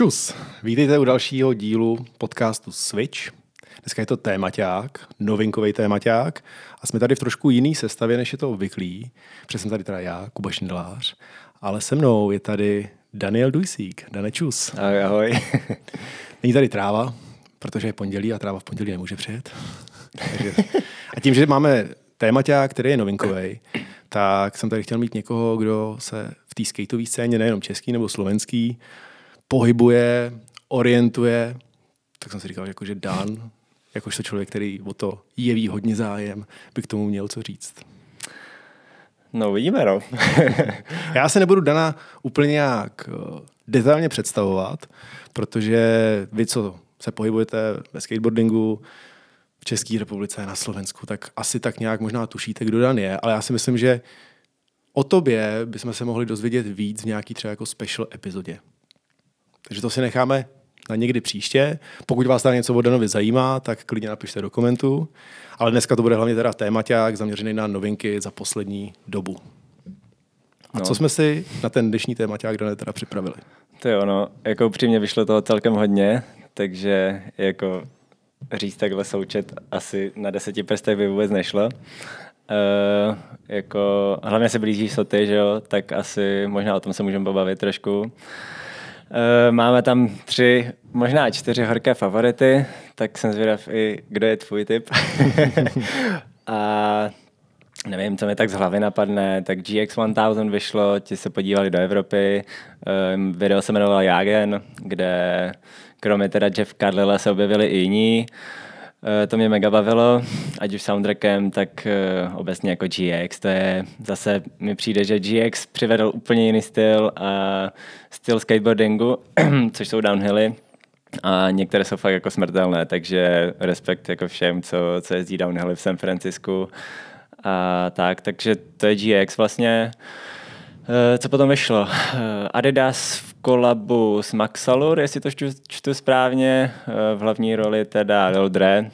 Čus, vítejte u dalšího dílu podcastu Switch. Dneska je to tématák, novinkový tématák a jsme tady v trošku jiný sestavě, než je to obvyklý. Přesně jsem tady teda já, Kuba Šindelář, ale se mnou je tady Daniel Dujsík. Dane, čus. Ahoj, ahoj. Není tady tráva, protože je pondělí a tráva v pondělí nemůže přijet. a tím, že máme tématák, který je novinkový, tak jsem tady chtěl mít někoho, kdo se v té skateové scéně, nejenom český nebo slovenský, pohybuje, orientuje, tak jsem si říkal, jakože že Dan, jakožto člověk, který o to jeví hodně zájem, by k tomu měl co říct. No, vidíme, no. Já se nebudu Dana úplně nějak eh, detailně představovat, protože vy, co se pohybujete ve skateboardingu v České republice, na Slovensku, tak asi tak nějak možná tušíte, kdo Dan je, ale já si myslím, že o tobě bychom se mohli dozvědět víc v nějaký třeba jako special epizodě. Takže to si necháme na někdy příště. Pokud vás tady něco o Danovi zajímá, tak klidně napište do komentů. Ale dneska to bude hlavně teda témaťák zaměřený na novinky za poslední dobu. A no. co jsme si na ten dnešní témaťák Dané teda připravili? To je no, jako upřímně vyšlo toho celkem hodně, takže jako říct takhle součet asi na deseti prstech by vůbec nešlo. Uh, jako, hlavně se blíží soty, že jo, tak asi možná o tom se můžeme pobavit trošku. Eh, máme tam tři, možná čtyři horké favority, tak jsem zvědav i, kdo je tvůj typ. a nevím, co mi tak z hlavy napadne, tak GX1000 vyšlo, ti se podívali do Evropy, ehm, video se jmenovalo Jagen, kde kromě teda Jeff Carlila se objevili i jiní. Eh, to mě mega bavilo, ať už soundtrackem, tak eh, obecně jako GX. To je zase, mi přijde, že GX přivedl úplně jiný styl a styl skateboardingu, což jsou downhilly. A některé jsou fakt jako smrtelné, takže respekt jako všem, co, co jezdí downhilly v San Francisku a tak. Takže to je GX vlastně. Eh, co potom vyšlo? Adidas kolabu s Maxalur, jestli to čtu, čtu správně. Eh, v hlavní roli teda Lil Dre,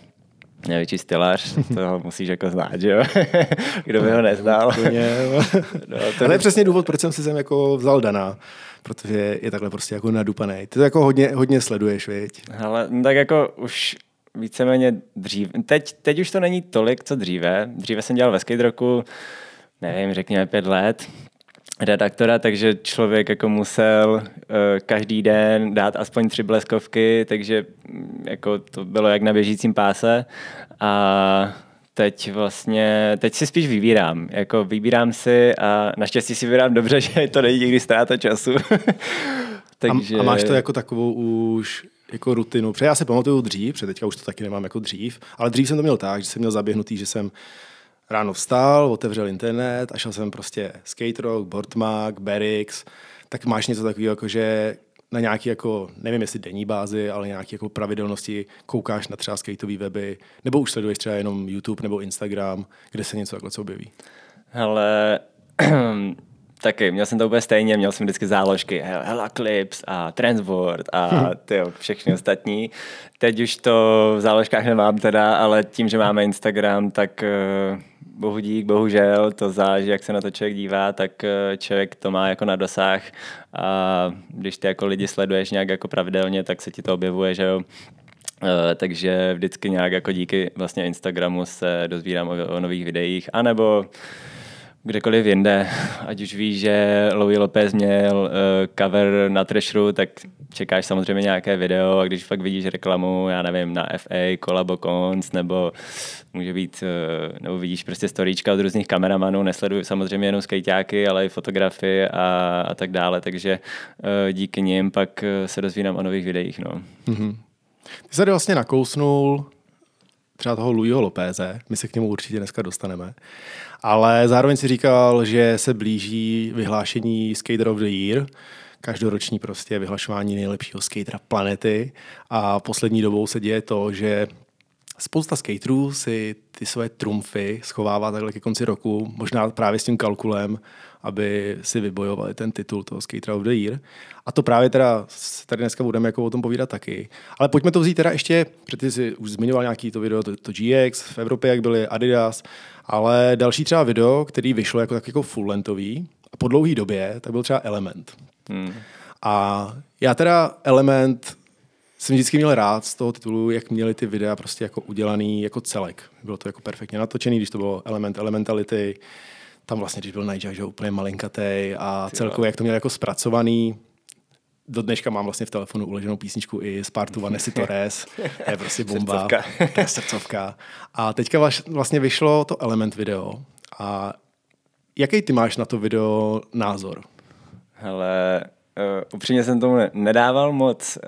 největší stylař, to musíš jako znát, že jo? Kdo by ho neznal. no, to... Ale je přesně důvod, proč jsem si sem jako vzal Dana, protože je takhle prostě jako nadupaný. Ty to jako hodně, hodně sleduješ, viď? Ale no, tak jako už víceméně dřív, teď, teď už to není tolik, co dříve. Dříve jsem dělal ve skate roku, nevím, řekněme pět let, redaktora, takže člověk jako musel eh, každý den dát aspoň tři bleskovky, takže mm, jako to bylo jak na běžícím páse a teď vlastně, teď si spíš vybírám, jako vybírám si a naštěstí si vybírám dobře, že to není nikdy ztráta času. takže... a, a máš to jako takovou už jako rutinu, protože já se pamatuju dřív, protože teďka už to taky nemám jako dřív, ale dřív jsem to měl tak, že jsem měl zaběhnutý, že jsem ráno vstal, otevřel internet a šel jsem prostě skate rock, Bortmark, Berix, tak máš něco takového, jako že na nějaký, jako, nevím jestli denní bázi, ale nějaké jako pravidelnosti koukáš na třeba skateový weby, nebo už sleduješ třeba jenom YouTube nebo Instagram, kde se něco jako co objeví? Hele, Taky, měl jsem to úplně stejně, měl jsem vždycky záložky Hela Clips a Transword a mhm. ty všechny ostatní. Teď už to v záložkách nemám teda, ale tím, že máme Instagram, tak eh, bohu dík, bohužel, to záleží, jak se na to člověk dívá, tak eh, člověk to má jako na dosah a když ty jako lidi sleduješ nějak jako pravidelně, tak se ti to objevuje, že jo. Eh, takže vždycky nějak jako díky vlastně Instagramu se dozvídám o, nových videích, anebo kdekoliv jinde, ať už víš, že Louis Lopez měl uh, cover na Thrasheru, tak čekáš samozřejmě nějaké video a když pak vidíš reklamu, já nevím, na FA, Collabo Cons, nebo může být, uh, nebo vidíš prostě storíčka od různých kameramanů, nesleduju samozřejmě jenom skejťáky, ale i fotografy a, a tak dále, takže uh, díky nim pak se dozvídám o nových videích. No. Mm-hmm. Ty se tady vlastně nakousnul třeba toho Luiho Lopéze, my se k němu určitě dneska dostaneme, ale zároveň si říkal, že se blíží vyhlášení Skater of the Year, každoroční prostě vyhlašování nejlepšího skatera planety a poslední dobou se děje to, že spousta skaterů si ty své trumfy schovává takhle ke konci roku, možná právě s tím kalkulem, aby si vybojovali ten titul toho Skater of the Year. A to právě teda tady dneska budeme jako o tom povídat taky. Ale pojďme to vzít teda ještě, protože jsi už zmiňoval nějaký to video, to, to GX, v Evropě, jak byly Adidas, ale další třeba video, který vyšlo jako tak jako full lentový, a po dlouhý době, tak byl třeba Element. Hmm. A já teda Element jsem vždycky měl rád z toho titulu, jak měli ty videa prostě jako udělaný jako celek. Bylo to jako perfektně natočený, když to bylo Element Elementality, tam vlastně, když byl Nigel, že úplně malinkatý a celkově, jak to měl jako zpracovaný, do dneška mám vlastně v telefonu uloženou písničku i z Partu Vanessa Torres. To je prostě bomba. Srdcovka. to je srdcovka. A teďka vlastně vyšlo to element video. A jaký ty máš na to video názor? Hele, uh, upřímně jsem tomu nedával moc,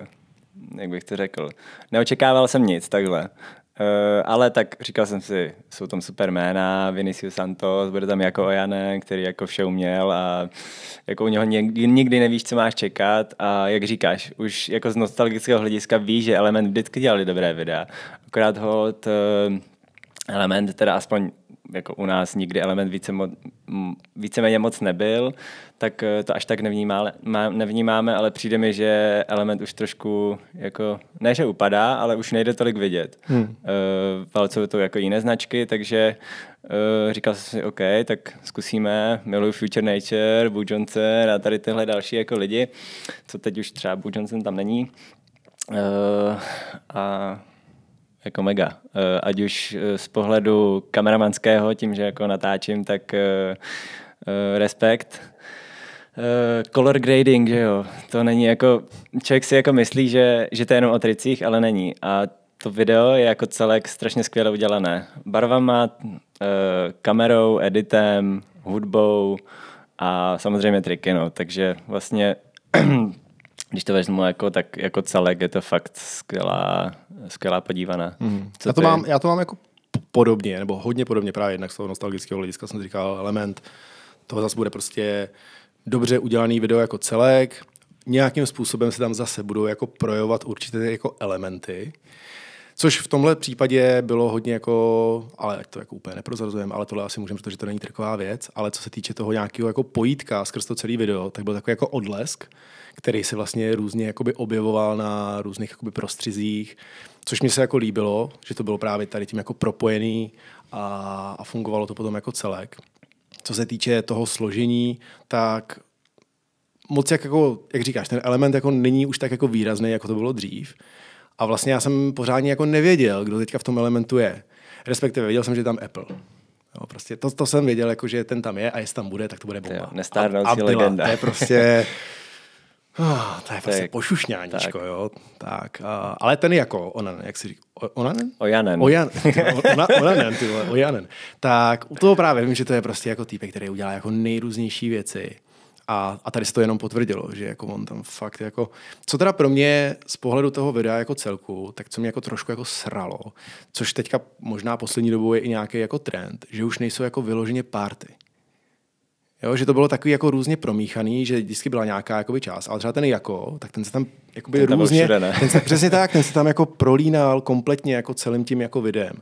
uh, jak bych to řekl, neočekával jsem nic takhle. Eh, ale tak říkal jsem si, jsou tam super jména, Vinicius Santos, bude tam jako Ojane, který jako vše uměl a jako u něho nikdy, nevíš, co máš čekat a jak říkáš, už jako z nostalgického hlediska víš, že Element vždycky dělali dobré videa, akorát hod uh, eh, Element, teda aspoň jako u nás nikdy element více mo, víceméně moc nebyl, tak eh, to až tak má, nevnímáme, ale přijde mi, že element už trošku, jako, ne že upadá, ale už nejde tolik vidět. Hmm. Uh, to jako jiné značky, takže uh, říkal jsem si, OK, tak zkusíme, miluji Future Nature, Boo Johnson a tady tyhle další jako lidi, co teď už třeba Boo Johnson tam není. Uh, a jako mega. Eh, ať už eh, z pohledu kameramanského, tím, že jako natáčím, tak eh, respekt. Color grading, že jo, to není jako, člověk si jako myslí, že, že to je jenom o tricích, ale není. A to video je jako celek strašně skvěle udělané. Barvama, kamerou, editem, hudbou a samozřejmě triky, no. Takže vlastně když to vezmu jako, tak jako celek, je to fakt skvělá, skvělá podívaná. Mm. já, to mám, já to mám jako podobně, nebo hodně podobně právě jednak z toho nostalgického hlediska jsem říkal element. To zase bude prostě dobře udělaný video jako celek, nějakým způsobem se tam zase budou jako projevovat určité jako elementy. Což v tomhle případě bylo hodně jako, ale to jako úplně neprozrazujeme, ale tohle asi můžeme, protože to není taková věc, ale co se týče toho nějakého jako pojítka skrz to celý video, tak byl takový jako odlesk, který se vlastně různě jakoby objevoval na různých jakoby prostřizích, což mi se jako líbilo, že to bylo právě tady tím jako propojený a, a fungovalo to potom jako celek. Co se týče toho složení, tak moc jak, jako, jak říkáš, ten element jako není už tak jako výrazný, jako to bylo dřív. A vlastně já jsem pořádně jako nevěděl, kdo teďka v tom elementu je. Respektive věděl jsem, že je tam Apple. Jo, prostě to, to jsem věděl, jako, že ten tam je a jestli tam bude, tak to bude bomba. Nestárnoucí a, a byla, legenda. To je prostě... Oh, to je prostě pošušňáníčko, tak. jo. Tak, a, ale ten jako Onan, jak si říká, onen? Ojanen. Ojan, ona, onanen, ty vole, ojanen. Tak u toho právě vím, že to je prostě jako týpek, který udělá jako nejrůznější věci. A, a tady se to jenom potvrdilo, že jako on tam fakt jako... Co teda pro mě z pohledu toho videa jako celku, tak co mě jako trošku jako sralo, což teďka možná poslední dobou je i nějaký jako trend, že už nejsou jako vyloženě party. Jo, že to bylo takový jako různě promíchaný, že vždycky byla nějaká jakoby část, ale třeba ten jako, tak ten se tam jakoby ten tam různě, všude, ten se, přesně tak, ten se tam jako prolínal kompletně jako celým tím jako videem.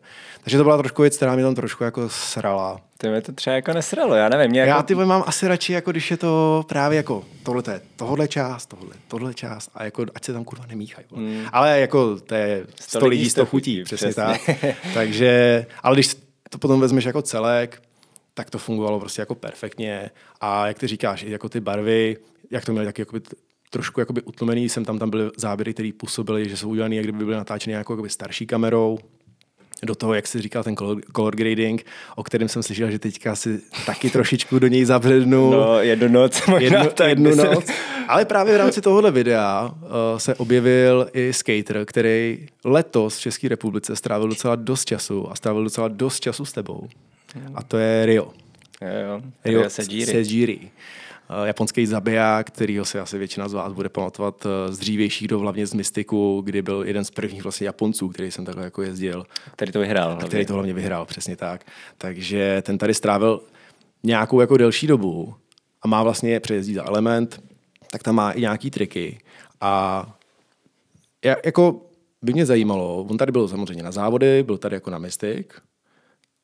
Takže to byla trošku věc, která mě tam trošku jako srala. Ty mi to třeba jako nesralo, já nevím. jako... Já ty mám asi radši, jako když je to právě jako tohle, je tohle část, tohle, tohle část a jako ať se tam kurva nemíchají. Hmm. Ale jako to je sto lidí, 100 chutí, přesně, přesně tak. Takže, ale když to potom vezmeš jako celek, tak to fungovalo prostě jako perfektně. A jak ty říkáš, jako ty barvy, jak to měly taky jakoby trošku jakoby utlumený, jsem tam, tam byly záběry, které působily, že jsou udělané, jak kdyby byly natáčeny jako jakoby starší kamerou, do toho, jak jsi říkal, ten color, color grading, o kterém jsem slyšel, že teďka si taky trošičku do něj zabřednu. No, jednu noc možná. Jednu, tak, jednu noc. Jsem... Ale právě v rámci tohohle videa uh, se objevil i skater, který letos v České republice strávil docela dost času a strávil docela dost času s tebou a to je Rio. Jo, jo. Rio, Sejiri. Eh, japonský zabiják, kterýho se asi většina z vás bude pamatovat eh, z dřívějších do, hlavně z Mystiku, kdy byl jeden z prvních vlastně Japonců, který jsem takhle jako jezdil. Který to vyhrál. A Který to hlavně vyhrál, přesně tak. Takže ten tady strávil nějakou jako delší dobu a má vlastně přejezdí za element, tak tam má i nějaký triky. A já, jako by mě zajímalo, on tady byl samozřejmě na závody, byl tady jako na Mystic,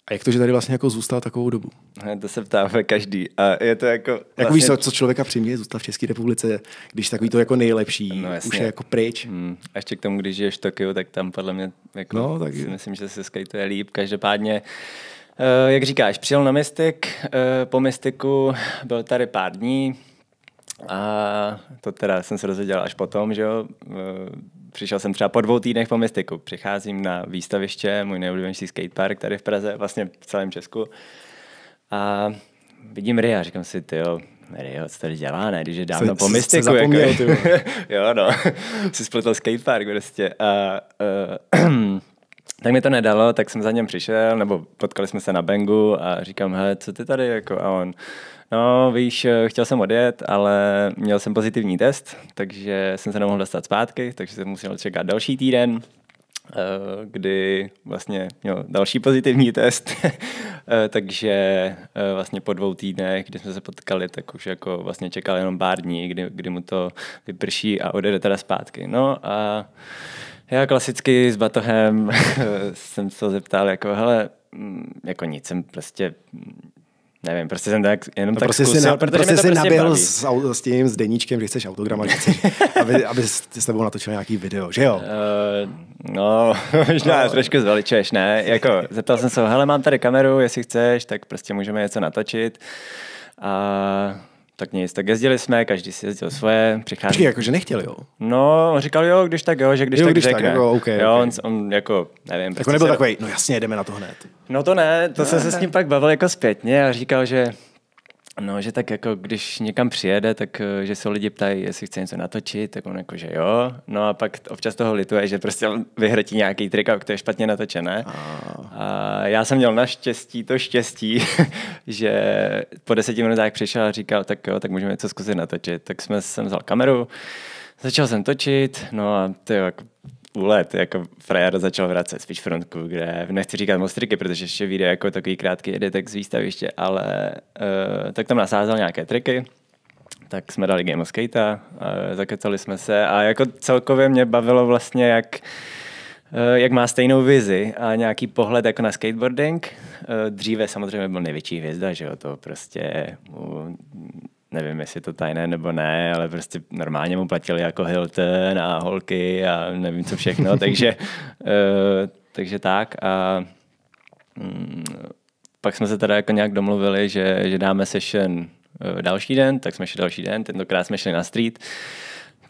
a jak to, že tady vlastně jako zůstal takovou dobu? To se ptáme každý. A je to jako... Vlastně... Jak víš, vlastně- co, co člověka přiměje zůstat v České republice, když takový to jako nejlepší, no, už je jako pryč. Hmm. A ještě k tomu, když žiješ v Tokiu, tak tam podle mě jako no, tak si je. myslím, že se skajtuje líp. Každopádně Uh, jak říkáš, přijel na Mystic, uh, po Mystiku byl tady pár dní a to teda jsem se dozvěděl až potom, že jo, uh, přišel jsem třeba po dvou týdnech po Mystiku. Přicházím na výstaviště, můj nejoblíbenější skatepark tady v Praze, vlastně v celém Česku. A vidím Ria, říkám si, ty jo, Rio, co tady dělá, ne, když je dávno se, po mystiku. Se jako zapomněl, jako, jo, no, si spletl skatepark prostě. A, uh, tak mi to nedalo, tak jsem za něm přišel, nebo potkali jsme se na Bengu a říkám, hele, co ty tady, jako, a on, no víš, eh, chtěl jsem odjet, ale měl jsem pozitivní test, takže jsem se nemohl dostat zpátky, takže jsem musel čekat další týden, eh, kdy vlastně měl další pozitivní test, eh, takže vlastně po dvou týdnech, kdy jsme se potkali, tak už jako vlastně čekal jenom pár dní, kdy, kdy mu to vyprší a odjede teda zpátky. No a já klasicky s batohem jsem se zeptal jako, hele, mm, jako nic jsem prostě Nevím, prostě jsem tak jenom no tak prostě zkusil, si na, protože prostě, to prostě naběhl s, s, tím, s deníčkem, že chceš autogram že chceš, aby, aby s tebou natočil nějaký video, že jo? Uh, no, možná no. trošku zveličuješ, ne? Jako, zeptal jsem se, hele, mám tady kameru, jestli chceš, tak prostě můžeme něco natočit. A tak nic, tak jezdili jsme, každý si jezdil svoje, přichází. jako, že nechtěli? jo? No, on říkal, jo, když tak, jo, že když jo, tak když řekne. Tak, jako, okay, jo, okay. On, on, jako, nevím. Tak jako on prostě nebyl se... takový, no jasně, jdeme na to hned. No to ne, to no, jsem se s ním pak bavil jako zpětně a říkal, že No, že tak jako, když někam přijede, tak eh, že se lidi ptají, jestli chce něco natočit, tak on jako, že jo. No a pak občas toho lituje, že prostě vyhratí nějaký trik, to je špatně natočené. A... a já jsem měl naštěstí to štěstí, že po deseti minutách přišel a říkal, tak jo, tak můžeme něco zkusit natočit. Tak jsme, jsem vzal kameru, začal jsem točit, no a to jako let jako frajer začal vracet Switch frontku, kde nechci říkat moc triky, protože ještě vyjde jako takový krátký editek z výstaviště, ale uh, tak tam nasázel nějaké triky, tak jsme dali Game of Skate, uh, eh, zakecali jsme se a jako celkově mě bavilo vlastně, jak eh, jak má stejnou vizi a nějaký pohled jako na skateboarding. Dříve samozřejmě byl největší hvězda, že jo, to prostě nevím, jestli to tajné nebo ne, ale prostě normálně mu platili jako Hilton a holky a nevím co všechno, takže, uh, takže tak a um, pak jsme se teda jako nějak domluvili, že, že dáme session eh, další den, tak jsme šli další den, tentokrát jsme šli na street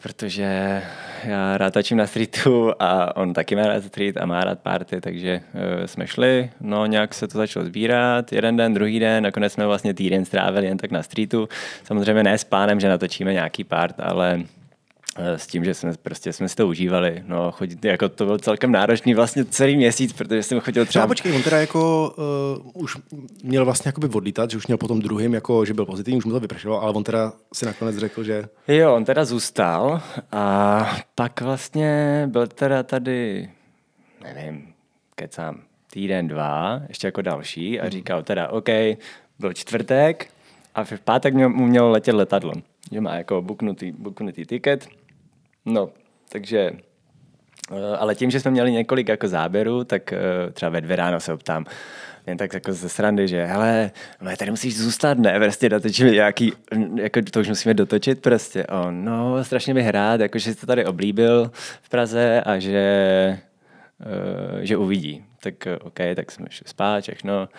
protože já rád točím na streetu a on taky má rád street a má rád party, takže uh, jsme šli, no nějak se to začalo sbírat, jeden den, druhý den, nakonec jsme vlastně týden strávili jen tak na streetu, samozřejmě ne s pánem, že natočíme nějaký part, ale Eh, s tím, že jsme, prostě jsme si to užívali. No, chodit, jako to bylo celkem náročný vlastně celý měsíc, protože jsem chodil třeba... No, počkej, on teda jako uh, už měl vlastně jakoby odlítat, že už měl potom druhým, jako, že byl pozitivní, už mu to vypršelo, ale on teda si nakonec řekl, že... Jo, on teda zůstal a pak vlastně byl teda tady, nevím, kecám, týden, dva, ještě jako další a mhm. říkal teda, OK, byl čtvrtek a v pátek mu mělo letět letadlo že má jako buknutý, buknutý tiket No, takže eh, ale tím, že jsme měli několik jako záběrů, tak eh, třeba ve dvě ráno se optám, jen tak jako ze srandy, že hele, no tady musíš zůstat, ne, prostě natočili nějaký, mm, jako to už musíme dotočit prostě. O, oh, no, strašně bych rád, jako že jsi to tady oblíbil v Praze a že, uh, že uvidí. Tak OK, tak jsme šli spát, všechno.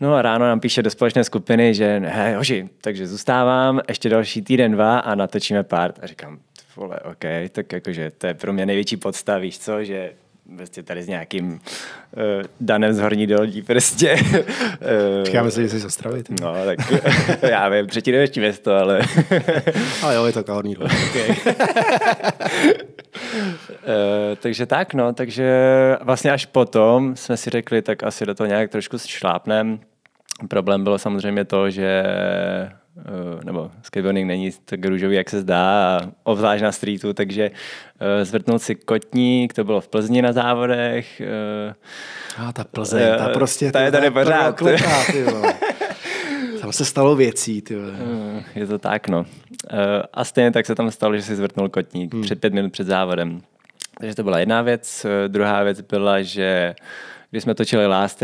No a ráno nám píše do společné skupiny, že hej, hoži, takže zůstávám ještě další týden, dva a natočíme pár. A říkám, vole, OK, tak jakože to je pro mě největší podsta, víš co, že prostě tady s nějakým uh, danem z horní dolní prostě. Eh, já myslím, že jsi z Ostravy. No, tak já vím, třetí největší město, ale... ale jo, je to jako horní dolní. Okay. Uh, takže tak, no, takže vlastně až potom jsme si řekli, tak asi do toho nějak trošku šlápnem. Problém bylo samozřejmě to, že Eh, nebo skateboarding není tak růžový, jak se zdá, obzvlášť na streetu, takže eh, zvrtnout si kotník, to bylo v Plzni na závodech. Eh, a ta Plzeň, ta prostě... Ta je tady pořád. tam se stalo věcí, ty Je to tak, no. A stejně tak se tam stalo, že si zvrtnul kotník hmm. před pět minut před závodem. Takže to byla jedna věc. Druhá věc byla, že když jsme točili Last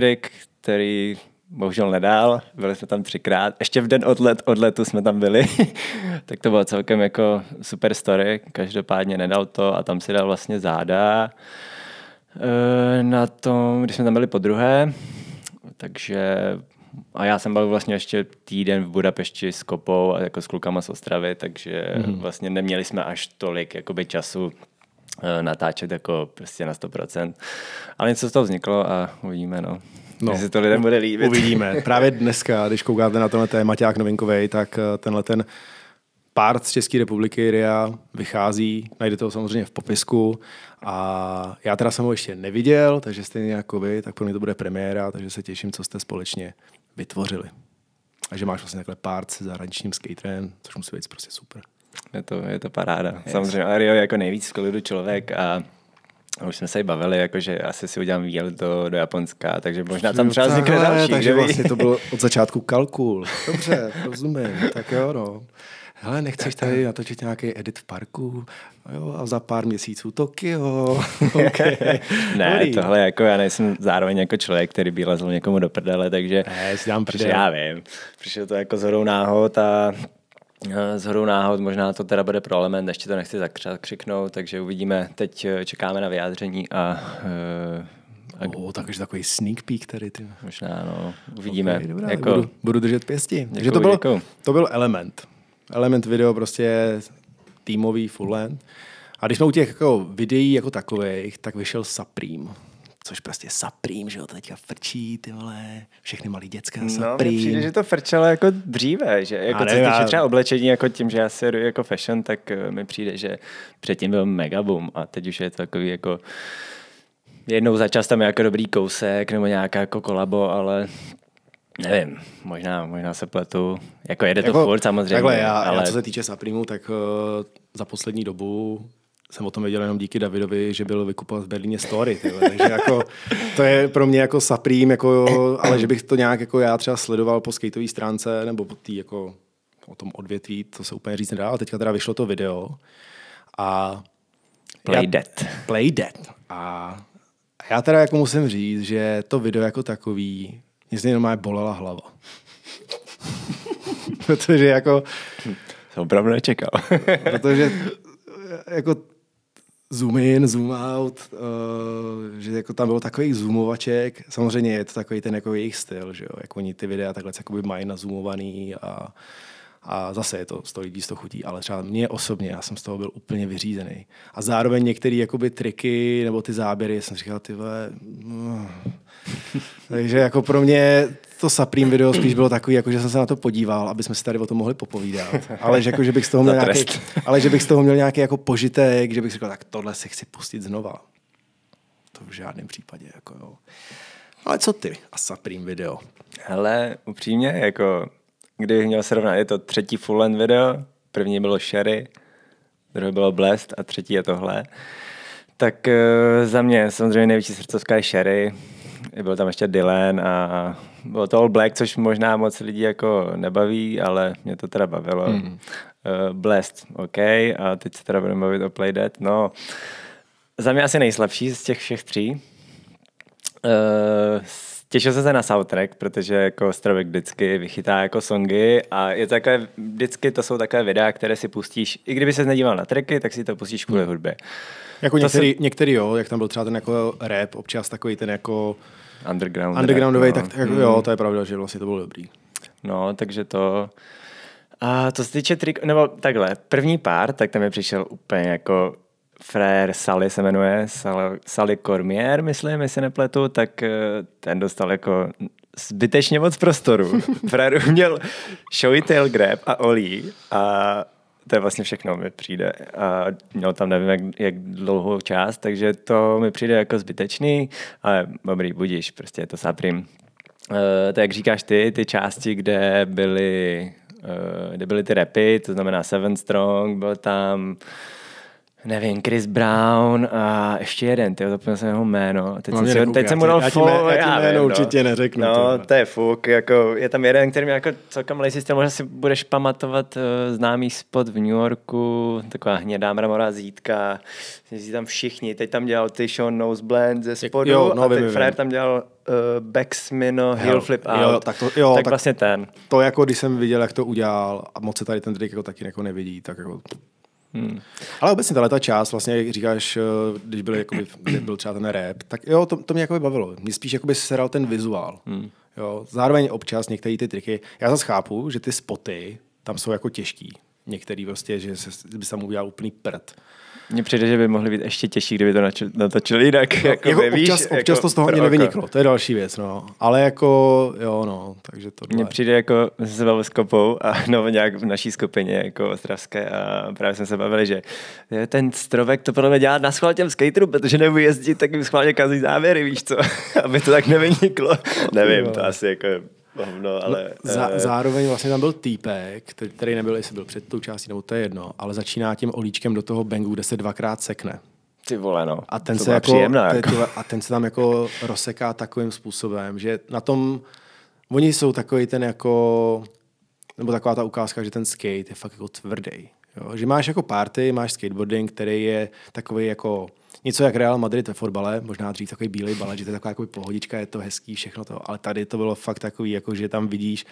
který bohužel nedál, byli jsme tam třikrát, ještě v den odlet, odletu jsme tam byli, tak to bylo celkem jako super story, každopádně nedal to a tam si dal vlastně záda e, na tom, když jsme tam byli po druhé, takže a já jsem byl vlastně ještě týden v Budapešti s Kopou a jako s klukama z Ostravy, takže mm. vlastně neměli jsme až tolik jakoby času e, natáčet jako prostě na 100%. Ale něco z toho vzniklo a uvidíme, no. No, Jestli to lidem bude líbit. Uvidíme. Právě dneska, když koukáte na tenhle Maťák novinkový, tak eh, tenhle ten pár z České republiky RIA vychází, najdete ho samozřejmě v popisku a já teda jsem ho ještě neviděl, takže stejně jako vy, tak pro mě to bude premiéra, takže se těším, co jste společně vytvořili. A že máš vlastně takhle pár se zahraničním skaterem, což musí být prostě super. Je to, je to paráda. Yes. Samozřejmě, Ario je jako nejvíc v člověk a už jsme se i bavili, jakože asi si udělám výlet do, do Japonska, takže možná tam třeba vznikne další. Takže kdyby. vlastně to bylo od začátku kalkul. Dobře, rozumím. Tak jo, no. Hele, nechceš tady natočit nějaký edit v parku? No jo, a za pár měsíců Tokio. okay. ne, Dobrý. tohle jako já nejsem zároveň jako člověk, který by lezl někomu do prdele, takže... Ne, si dám prdele. Já vím, Přišel to jako zhodou náhod a Eh, z hru náhod, možná to teda bude pro element, ještě to nechci zakřiknout, takže uvidíme, teď eh, čekáme na vyjádření a... Eh, a... O, takže takový sneak peek tady, ty. Možná, no, uvidíme. Okay, dobrá, jako... budu, budu, držet pěsti. Děkuju, takže to byl, to byl element. Element video prostě týmový full end. A když jsme u těch jako videí jako takových, tak vyšel Supreme což prostě saprým, že jo, to teďka frčí, ty vole, všechny malí děcka no, saprým. No, přijde, že to frčelo jako dříve, že jako nevím, co týče třeba oblečení, jako tím, že já se jdu jako fashion, tak eh, mi přijde, že předtím byl mega boom a teď už je to takový jako jednou za čas tam jako dobrý kousek nebo nějaká jako kolabo, ale Nevím, možná, možná se pletu. Jako jede jako, to furt samozřejmě. Takhle, já, ale... já, co se týče Saprimu, tak uh, za poslední dobu jsem o tom věděl jenom díky Davidovi, že byl vykupovat v Berlíně Story. Tyhle. Takže jako, to je pro mě jako saprým, jako, ale že bych to nějak jako já třeba sledoval po skateové stránce nebo po tý jako o tom odvětví, to se úplně říct nedá. A teďka teda vyšlo to video a Play já, Dead. Play Dead. A já teda jako musím říct, že to video jako takový, mě se jenom bolela hlava. protože jako... Hm, jsem opravdu nečekal. protože jako zoom in, zoom out, uh, že jako tam bylo takový zoomovaček, samozřejmě je to takový ten jako jejich styl, že jo, jak oni ty videa takhle jakoby mají nazumovaný a, a zase je to toho lidí, toho chutí, ale třeba mě osobně, já jsem z toho byl úplně vyřízený. A zároveň některé jakoby triky nebo ty záběry, jsem říkal, ty vole, no. Takže jako pro mě to Supreme video spíš bylo takový, jako že jsem se na to podíval, aby jsme si tady o tom mohli popovídat. Ale že, jako, že bych z toho měl nějaký, ale že bych z toho měl nějaký jako požitek, že bych řekl, tak tohle si chci pustit znova. To v žádném případě. Jako, jo. Ale co ty a Supreme video? Hele, upřímně, jako, kdybych měl srovnat, je to třetí full length video, první bylo Sherry, druhé bylo Blast a třetí je tohle. Tak eh, za mě samozřejmě největší srdcovská je Sherry byl tam ještě Dylan a byl to All Black, což možná moc lidí jako nebaví, ale mě to teda bavilo. Mm. Uh, eh, Blast, OK, a teď se teda budeme bavit o Play Dead. No, za mě asi nejslabší z těch všech tří. Uh, těšil jsem se na soundtrack, protože jako Stravek vždycky vychytá jako songy a je to takové, vždycky to jsou takové videa, které si pustíš, i kdyby se nedíval na tracky, tak si to pustíš kvůli hmm. hudbě. Jako některý, se... některý jo, jak tam byl třeba ten jako rap, občas takový ten jako underground. Undergroundový, tak, no. tak jako, mm. jo, mm-hmm. to je pravda, že vlastně to bylo dobrý. No, takže to... A to se týče trik, nebo takhle, první pár, tak tam mi přišel úplně jako frér Sally se jmenuje, Sally, Sally Cormier, myslím, jestli nepletu, tak eh, ten dostal jako zbytečně moc prostoru. Frér měl tail Grab a Olí a to je vlastně všechno, mi přijde. A měl tam nevím, jak, jak dlouhou část, takže to mi přijde jako zbytečný, ale dobrý, budíš, prostě je to saprim. Uh, eh, tak jak říkáš ty, ty části, kde byly, uh, kde byly ty repy, to znamená Seven Strong, byl tam, uh, nevím, Chris Brown a ještě jeden, ty to jsem jeho jméno. Teď, no, jsem, teď jsem mu dal já já, já jméno vím, no. určitě neřeknu. No, to je fuk, jako, je tam jeden, který mě jako celkem lejsi systém, možná si budeš pamatovat uh, známý spot v New Yorku, taková hnědá mramorá zítka, jezdí tam všichni, teď tam dělal ty Sean Noseblend ze spodu jo, no, a teď Frér tam dělal uh, eh, Backsmino Heel Flip Out, jo, tak, to, jo, tak, tak, vlastně ten. To jako, když jsem viděl, jak to udělal a moc se tady ten trik jako taky jako nevidí, tak jako Hmm. Ale obecně tahle ta část, vlastně, jak říkáš, eh, když byl, jakoby, když byl třeba ten rap, tak jo, to, to mě jakoby bavilo. Mě spíš jakoby seral ten vizuál. Hmm. Jo, zároveň občas některé ty triky. Já zase chápu, že ty spoty tam jsou jako těžký. Některý prostě, že se, by se mu udělal úplný prd. Mně přijde, že by mohli být ještě těžší, kdyby to natočili jinak. No, jako, jako občas, víš, občas jako to z toho ani nevyniklo, to je další věc, no. Ale jako, jo, no, takže to. Mně přijde jako, jsem se s Kopou a no, nějak v naší skupině, jako ostravské a právě jsme se bavili, že ten strovek to podle mě dělá na schvál těm skaterům, protože nebudu jezdit, tak jim schválně kazí závěry, víš co, aby to tak nevyniklo. No, Nevím, to asi jako No, no, ale... No, Zá, eh, zároveň vlastně tam byl týpek, který nebyl, jestli byl před tou částí, nebo to je jedno, ale začíná tím olíčkem do toho bengu, kde se dvakrát sekne. Ty vole, no. A ten, to se jako, příjemná, jako. Ty, a ten se tam jako rozseká takovým způsobem, že na tom, oni jsou takový ten jako, nebo taková ta ukázka, že ten skate je fakt jako tvrdý. Jo? Že máš jako party, máš skateboarding, který je takový jako něco jak Real Madrid ve fotbale, možná dřív takový bílý bal, že to je taková jako pohodička, je to hezký, všechno to, ale tady to bylo fakt takový, jako že tam vidíš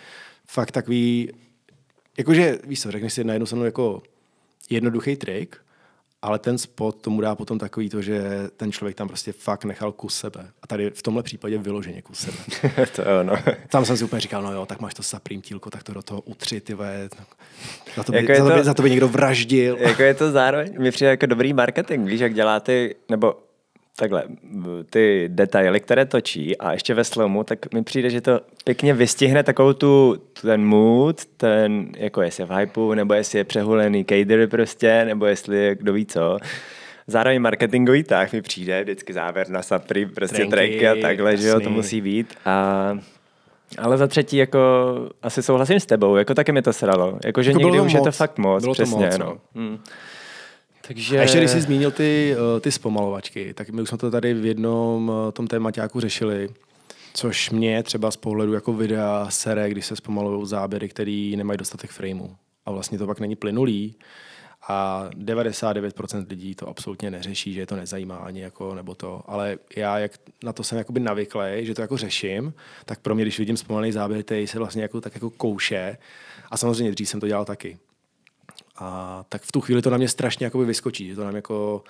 fakt takový, jakože, víš co, řekneš si najednou se mnou jako jednoduchý trik, ale ten spot tomu dá potom takový to, že ten člověk tam prostě fakt nechal kus sebe. A tady v tomhle případě vyloženě kus sebe. to jo, no. Tam jsem si úplně říkal, no jo, tak máš to saprým tílko, tak to do toho utři, ty ve. Za to, by, jako za, to, by, za to by někdo vraždil. Jako je to zároveň, mi přijde jako dobrý marketing, víš, jak děláte, nebo takhle, ty detaily, které točí a ještě ve slomu, tak mi přijde, že to pěkně vystihne takovou tu, ten mood, ten, jako jestli je v hypeu, nebo jestli je přehulený kejder prostě, nebo jestli je kdo ví co. Zároveň marketingový tak mi přijde, vždycky závěr na sapry, prostě tracky a takhle, jasný. že jo, to musí být. A ale za třetí, jako asi souhlasím s tebou, jako taky mi to sralo. Jako, že jako někdy už moc, je to fakt moc, bylo přesně. To moc, no. no. Hmm. Takže... A ještě když jsi zmínil ty, eh, ty zpomalovačky, tak my už jsme to tady v jednom eh, tom tématěku řešili, což mě třeba z pohledu jako videa sere, když se zpomalují záběry, které nemají dostatek frameů. A vlastně to pak není plynulý a 99% lidí to absolutně neřeší, že je to nezajímá ani jako, nebo to, ale já jak na to jsem jakoby navyklý, že to jako řeším, tak pro mě, když vidím zpomalený záběr, který se vlastně jako tak jako kouše a samozřejmě dřív jsem to dělal taky. A tak v tu chvíli to na mě strašně jakoby vyskočí, že to nám jako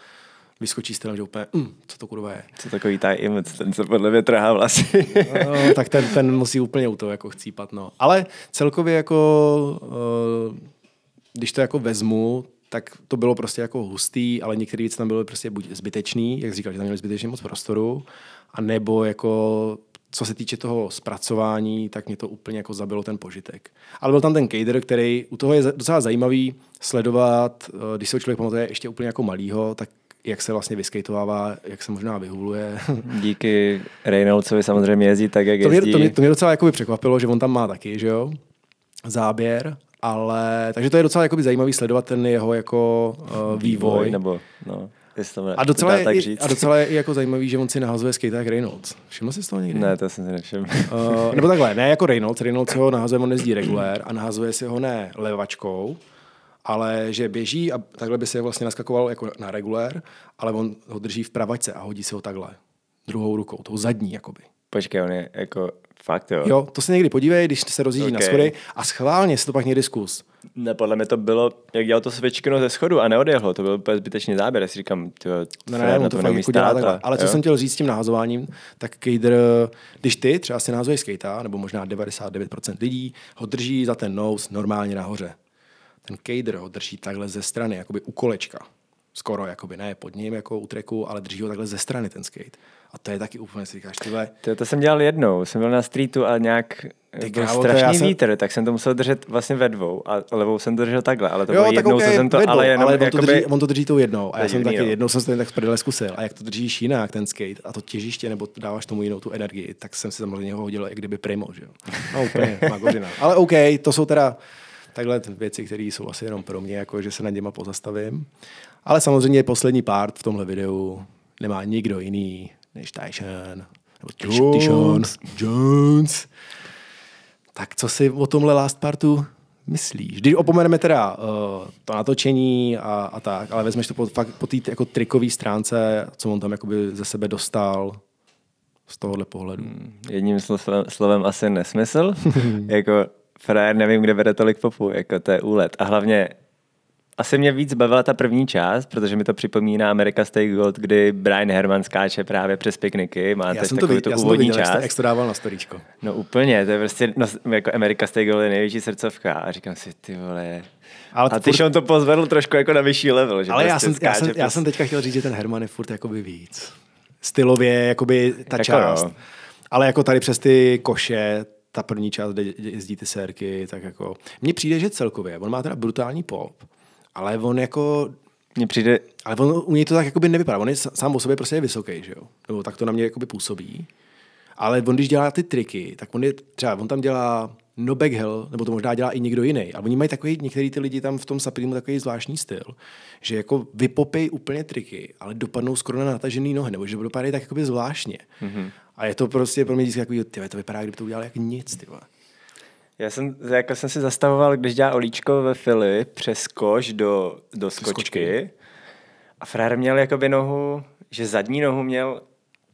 vyskočí stylem, že úplně, mm, co to kurva je. Co takový ta imec, ten se podle mě trhá vlasy. no, tak ten, ten musí úplně u toho jako chcípat, no. Ale celkově jako, eh, když to jako vezmu, tak to bylo prostě jako hustý, ale některé věci tam byly prostě buď zbytečný, jak říkal, že tam měli zbytečně moc prostoru, a nebo jako co se týče toho zpracování, tak mě to úplně jako zabilo ten požitek. Ale byl tam ten kader, který u toho je docela zajímavý sledovat, eh, když se člověk pamatuje ještě úplně jako malýho, tak jak se vlastně vyskejtovává, jak se možná vyhuluje. Díky Reynoldsovi samozřejmě jezdí tak, jak to mě, jezdí. To mě, to mě docela jakoby překvapilo, že on tam má taky, že jo, záběr. Ale, takže to je docela jakoby zajímavý sledovat ten jeho jako uh, vývoj. vývoj nebo, no. A docela, je, tak říct. a docela je jako zajímavý, že on si nahazuje skate jak Reynolds. Všiml jsi z toho někdy? Ne, to jsem si nevšiml. Uh, nebo takhle, ne jako Reynolds. Reynolds ho nahazuje, on jezdí regulér a nahazuje si ho ne levačkou, ale že běží a takhle by se vlastně naskakoval jako na regulér, ale on ho drží v pravačce a hodí si ho takhle. Druhou rukou, tou zadní jakoby. Počkej, on je jako Fakt jo. Jo, to se někdy podívej, když se rozjíždí okay. na schody a schválně si to pak někdy zkus. Ne, podle mě to bylo, jak dělal to svičkino ze schodu a neodjehlo, to byl úplně zbytečný záběr, já si říkám, ty no, ne, to, to fakt jako dělá takhle. Ale jo? co jsem chtěl říct s tím nahazováním, tak kejdr, když ty třeba si nahazuješ skejta, nebo možná 99% lidí, ho drží za ten nose normálně nahoře. Ten kejdr ho drží takhle ze strany, jakoby u kolečka skoro, jakoby ne pod ním jako u treku, ale drží ho takhle ze strany ten skate. A to je taky úplně, si říkáš, tyhle. To, to jsem dělal jednou, jsem byl na streetu a nějak ty byl strašný jsem... vítr, tak jsem to musel držet vlastně ve dvou a levou jsem to držel takhle, ale to jo, bylo jednou, okay, co jsem to, vedlo, ale jenom ale on, jakoby... to drží, on to drží tou jednou a já jsem taky jo. jednou jsem se tak z prdele zkusil a jak to držíš jinak ten skate a to těžiště nebo dáváš tomu jinou tu energii, tak jsem si samozřejmě ho hodil jak kdyby primo, že jo. No úplně, magořina. Ale OK, to jsou teda takhle věci, které jsou asi jenom pro mě, jako že se na něma pozastavím. Ale samozřejmě poslední part v tomhle videu nemá nikdo jiný než Tyson. Nebo Tyson. Jones. Tak co si o tomhle last partu myslíš? Když opomeneme teda uh, to natočení a, a tak, ale vezmeš to po, fakt po té jako trikové stránce, co on tam jakoby ze sebe dostal z tohohle pohledu. Hmm. Jedním slovem, slovem asi nesmysl. jako frajer nevím, kde bere tolik popu, jako to je úlet. A hlavně asi mě víc bavila ta první část, protože mi to připomíná America Stay Gold, kdy Brian Herman skáče právě přes pikniky. Má já jsem to, viděl, tu já úvodní jsem to viděl, část. Jak, jste, dával na storíčko. No úplně, to je prostě, no, jako America Stay Gold je největší srdcovka. A říkám si, ty vole, ale a ty furt... on to pozvedl trošku jako na vyšší level. Že ale prostě já, jsem, já, jsem, přes... já jsem teďka chtěl říct, že ten Herman je furt jakoby víc. Stylově, jakoby ta jako část. No. Ale jako tady přes ty koše, ta první část, kde jezdí ty sérky, tak jako... Mně přijde, že celkově, on má teda brutální pop, ale on jako... Mně přijde... Ale on u něj to tak jakoby nevypadá. On je sám o sobě prostě je vysoký, že jo? Nebo tak to na mě jakoby působí. Ale on, když dělá ty triky, tak on je třeba, on tam dělá no hell, nebo to možná dělá i někdo jiný. A oni mají takový, některý ty lidi tam v tom Saprimu takový zvláštní styl, že jako vypopej úplně triky, ale dopadnou skoro na natažený nohy, nebo že dopadají tak jakoby zvláštně. Mm-hmm. A je to prostě pro mě vždycky takový, tyve, to vypadá, kdyby to udělal jak nic, tyve. Já jsem, jako jsem si zastavoval, když dělá Olíčko ve Fili přes koš do, do skočky. skočky. A frér měl jakoby nohu, že zadní nohu měl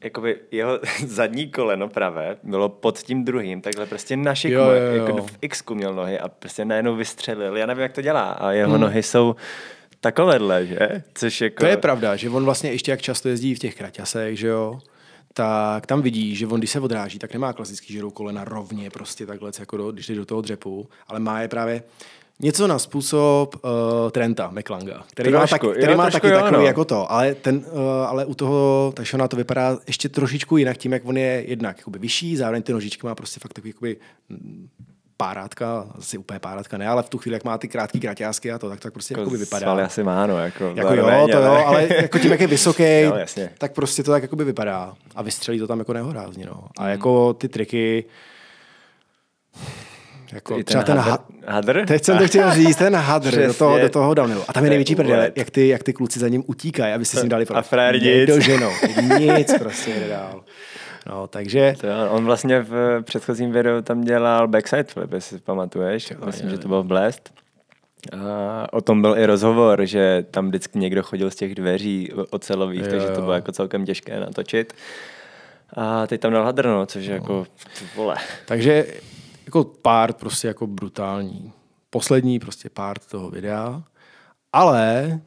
jakoby jeho zadní koleno pravé bylo pod tím druhým, takhle prostě naši jo, jo, jo. jako v x měl nohy a prostě najednou vystřelil. Já nevím, jak to dělá a jeho hmm. nohy jsou takovéhle, že? Což jako... To je jako- pravda, že on vlastně ještě jak často jezdí v těch kraťasech, že jo? tak tam vidí, že on, když se odráží, tak nemá klasický žirou kolena rovně, prostě takhle, jako do, když jde do toho dřepu, ale má je právě Něco na způsob uh, Trenta McLanga, který trošku, má, tak, který jo, má taky jo, takový no. jako to, ale, ten, uh, ale u toho ona to vypadá ještě trošičku jinak tím, jak on je jednak jakoby vyšší, zároveň ty nožičky má prostě fakt takový jakoby párátka, asi úplně párátka ne, ale v tu chvíli, jak má ty krátký kraťásky a to, tak tak prostě jako vypadá. Ale asi má, no, jako, jako jo, méně, to jo, ale jako tím, jak je vysoký, jo, tak prostě to tak jako vypadá a vystřelí to tam jako nehorázně, no. A mm. jako ty triky, jako ten třeba ten, hadr? Ha- Teď jsem to chtěl říct, ten hadr do toho, do toho downhillu. A tam je největší prdel, jak ty, jak ty kluci za ním utíkají, aby si s ním dali pro. A prostě frajer nic. Nic prostě nedal. No, takže... To, on vlastně v předchozím videu tam dělal backside flip, jestli si pamatuješ. Jo, Myslím, jo, že to byl blast. A o tom byl i rozhovor, že tam vždycky někdo chodil z těch dveří ocelových, jo, takže to bylo jako celkem těžké natočit. A teď tam dal hadrno, což je no. jako vole. Takže jako part prostě jako brutální. Poslední prostě part toho videa. Ale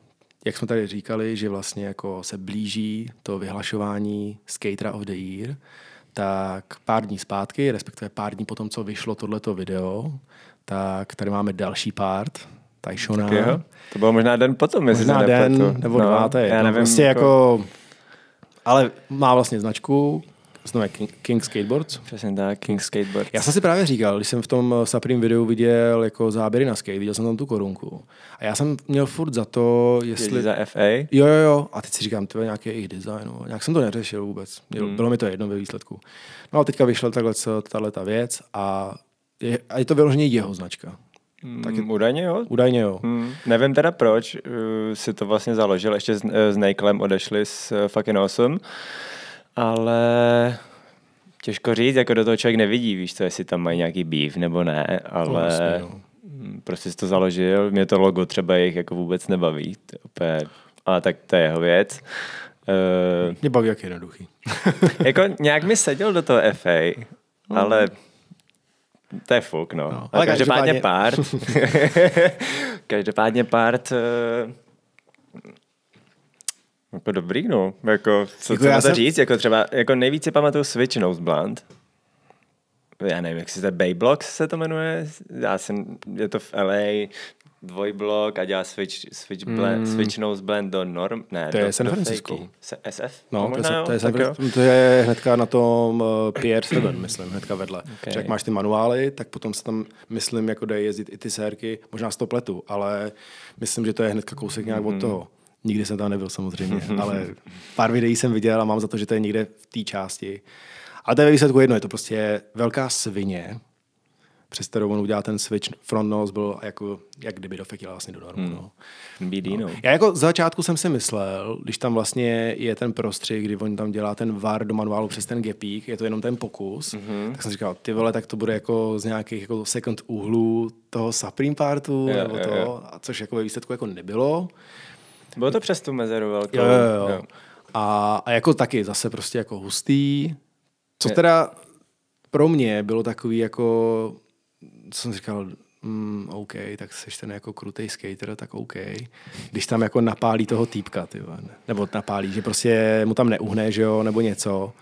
jak jsme tady říkali, že vlastně jako se blíží to vyhlašování Skatera of the Year, tak pár dní zpátky, respektive pár dní potom, co vyšlo tohleto video, tak tady máme další part, Tysona. Tak To bylo možná den potom, jestli Možná den nebo no, dva, to je já nevím, prostě jako... jako... Ale má vlastně značku, znamená King, King Skateboards? Přesně tak, King Skateboards. Já jsem si právě říkal, když jsem v tom eh, Supreme videu viděl jako záběry na skate, viděl jsem tam tu korunku. A já jsem měl furt za to, jestli... Jeli za FA? Jo, jo, jo. A teď si říkám, to je nějaký jejich design. No. Nějak jsem to neřešil vůbec. Hmm. Bylo mi to jedno ve výsledku. No a teďka vyšla takhle tahle ta věc a je, a je to vyloženě jeho značka. Hmm, tak je... Údajně jo. Údajně jo. Hmm. Nevím teda proč uh, si to vlastně založil, ještě s, uh, s Nakelem odešli s uh, Fucking Awesome ale těžko říct, jako do toho člověk nevidí, víš co, jestli tam mají nějaký býv nebo ne, ale vlastně, prostě si to založil, mě to logo třeba jich jako vůbec nebaví, opět, ale tak to je jeho věc. Uh, mě baví, jak je jednoduchý. jako nějak mi seděl do toho FA, no. ale to je fuk, no. no ale každopádně, každopádně part, každopádně part uh, eh, jako dobrý, no. Jako, co jako co jsem... říct? Jako třeba, jako nejvíce pamatuju Switch Nose Blunt. Já nevím, jak se to Bayblock, se to jmenuje. Já jsem, je to v LA, dvojblok a dělá switch, switch, blend, hmm. switch nose blend do norm, ne, to do, no, no, je San Francisco. SF? No, to, to, je, to, je, to je hnedka na tom uh, Pier 7, myslím, hnedka vedle. Okay. jak máš ty manuály, tak potom se tam, myslím, jako dají jezdit i ty sérky, možná z pletu, ale myslím, že to je hnedka kousek nějak mm. od hmm. toho. Nikdy jsem tam nebyl samozřejmě, ale pár videí jsem viděl a mám za to, že to je někde v té části. A to je výsledku jedno, je to prostě velká svině, přes kterou on udělal ten switch front nose, byl jako, jak kdyby dofekil vlastně do normu. Hmm. No. no. no. Já jako z začátku jsem si myslel, když tam vlastně je ten prostřih, kdy on tam dělá ten var do manuálu přes ten gepík, je to jenom ten pokus, mm-hmm. tak jsem říkal, ty vole, tak to bude jako z nějakých jako second úhlu toho Supreme partu, yeah, nebo yeah, to, yeah. což jako ve výsledku jako nebylo. Bylo to přes tu mezeru velkou. Jo, jo, jo. jo. A, a jako taky zase prostě jako hustý. Co teda pro mě bylo takový jako, co jsem říkal, mm, OK, tak jsi ten jako krutej skater, tak OK. Když tam jako napálí toho týpka, ty nebo napálí, že prostě mu tam neuhne, že jo, nebo něco.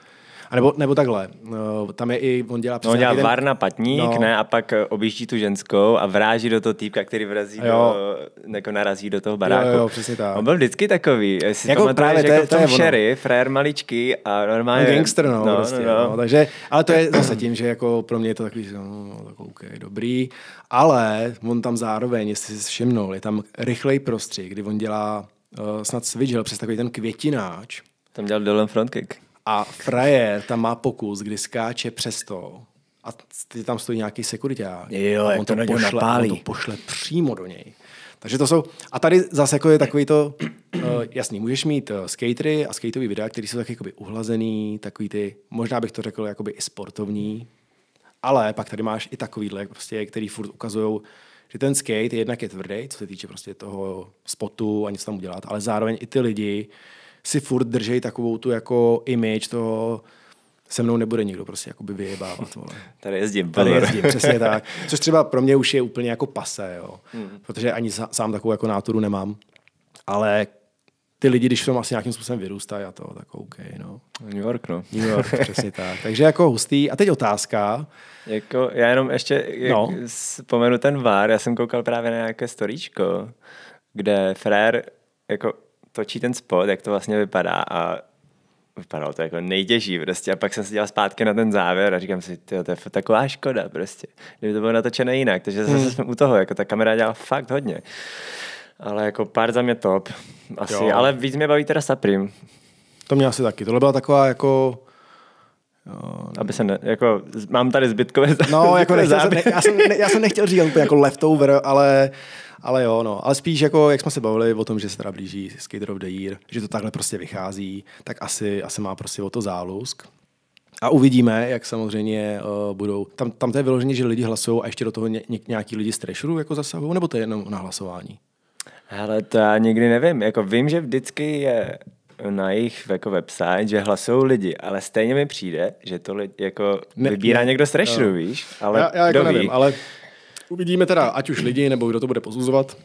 A nebo, nebo takhle, no, tam je i, on dělá přesně... No, on dělá jeden... na Patník, no. ne, a pak eh, objíždí tu ženskou a vráží do toho týpka, který vrazí jo. do, jako narazí do toho baráku. Jo, jo, přesně tak. On byl vždycky takový, jestli jako to právě to, jako je, jako to je šery, frajer maličký a normálně... gangster, no, no, prostě, no, no. no, takže, ale to je zase tím, že jako pro mě je to takový, no, no tak OK, dobrý, ale on tam zároveň, jestli si všimnul, je tam rychlej prostřih, kdy on dělá uh, snad switch, přes takový ten květináč. Tam dělal dolem frontkick. A frajer tam má pokus, kdy skáče přes to a ty tam stojí nějaký sekuriták. Jo, a on to, to pošle, on to pošle přímo do něj. Takže to jsou, a tady zase jako je takový to, uh, jasný, můžeš mít uh, skatery a skateový videa, které jsou taky jakoby uhlazený, takový ty, možná bych to řekl jakoby i sportovní, ale pak tady máš i takovýhle, prostě, který furt ukazují, že ten skate jednak je tvrdý, co se týče prostě toho spotu a nic tam udělat, ale zároveň i ty lidi, si furt držej takovou tu jako image toho se mnou nebude nikdo prostě jakoby vyjebávat. Vole. Tady jezdím. Tady pozor. jezdím, přesně tak. Což třeba pro mě už je úplně jako pase, jo. Hmm. Protože ani sám takovou jako náturu nemám. Ale ty lidi, když v tom asi nějakým způsobem vyrůstají a to, tak OK, no. New York, no. New York, přesně tak. Takže jako hustý. A teď otázka. Jako, já jenom ještě jak no. vzpomenu ten vár. Já jsem koukal právě na nějaké storíčko, kde Frér jako točí ten spot, jak to vlastně vypadá a vypadalo to jako nejtěžší prostě. A pak jsem se dělal zpátky na ten závěr a říkám si, to je taková škoda prostě, kdyby to bylo natočené jinak. Takže zase hmm. jsme u toho, jako ta kamera dělala fakt hodně. Ale jako pár za mě top, asi. Jo. Ale víc mě baví teda Saprim. To mě asi taky. Tohle byla taková jako... Aby se ne, jako, mám tady zbytkové No, jako zbytkové jako nechtěl, ne, já, jsem, ne, já jsem nechtěl říct jako leftover, ale ale jo, no. Ale spíš jako, jak jsme se bavili o tom, že se teda blíží Skater of the Year, že to takhle prostě vychází, tak asi, asi má prostě o to zálusk. A uvidíme, jak samozřejmě uh, budou. Tam, tam to je vyloženě, že lidi hlasují a ještě do toho ně, ně, nějaký lidi z Treasureru jako zasahují, nebo to je jenom na hlasování? Ale to já nikdy nevím. Jako vím, že vždycky je na jejich jako website, že hlasují lidi, ale stejně mi přijde, že to lidi, jako ne, vybírá ne, někdo z Treasureru, no. víš? Ale já, já jako nevím, ale Uvidíme teda, ať už lidi, nebo kdo to bude posuzovat,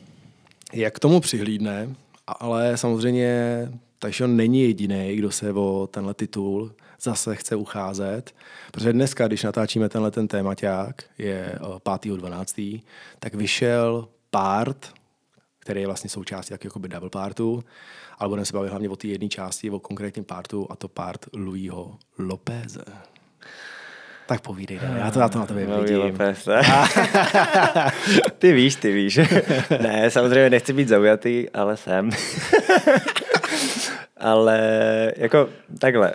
jak k tomu přihlídne, ale samozřejmě Tyson není jediný, kdo se o tenhle titul zase chce ucházet, protože dneska, když natáčíme tenhle ten tématák, je 5.12., eh, tak vyšel part, který je vlastně součástí tak by double partu, ale budeme se bavit hlavně o té jedné části, o konkrétním partu, a to part Luího Lopéze. Tak povídej, ne? já to, na, to na tobě no, vidím. Pes, ne? ty víš, ty víš. ne, samozřejmě nechci být zaujatý, ale jsem. ale jako takhle,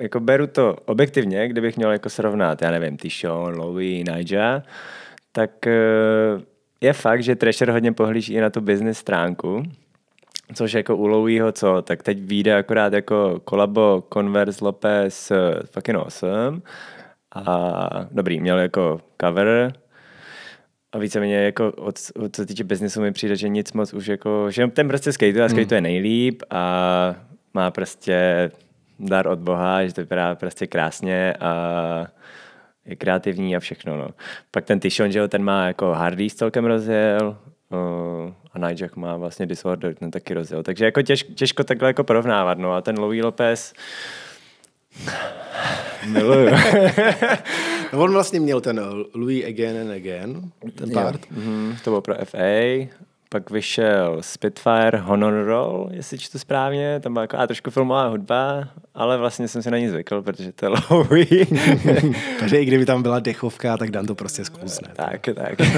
jako beru to objektivně, kdybych měl jako srovnat, já nevím, Tishon, Louis, Nigel, tak eh, je fakt, že Thrasher hodně pohlíží i na tu business stránku, což jako u Louisho co, tak teď vyjde akorát jako kolabo Converse Lopez eh, fucking awesome, a dobrý, měl jako cover, a víceméně jako od, od, co týče biznesu mi přijde, že nic moc už jako, že ten prostě skateuje a je nejlíp a má prostě dar od Boha, že to vypadá prostě krásně a je kreativní a všechno. No. Pak ten Tishon, že jo, ten má jako Hardy celkem rozjel uh, a Nigel má vlastně Disorder, ten taky rozjel. Takže jako těž, těžko takhle jako porovnávat. No a ten Louis Lopez Miluju. no on vlastně měl ten Louis Again and Again, ten part. Jo. Mm, to bylo pro FA. Pak vyšel Spitfire Honor Roll, jestli čtu správně, tam byla jako, a trošku filmová hudba, ale vlastně jsem si na ní zvykl, protože to je Lowy. Takže i kdyby tam byla dechovka, tak Dan to prostě zkousne. Tak, tak.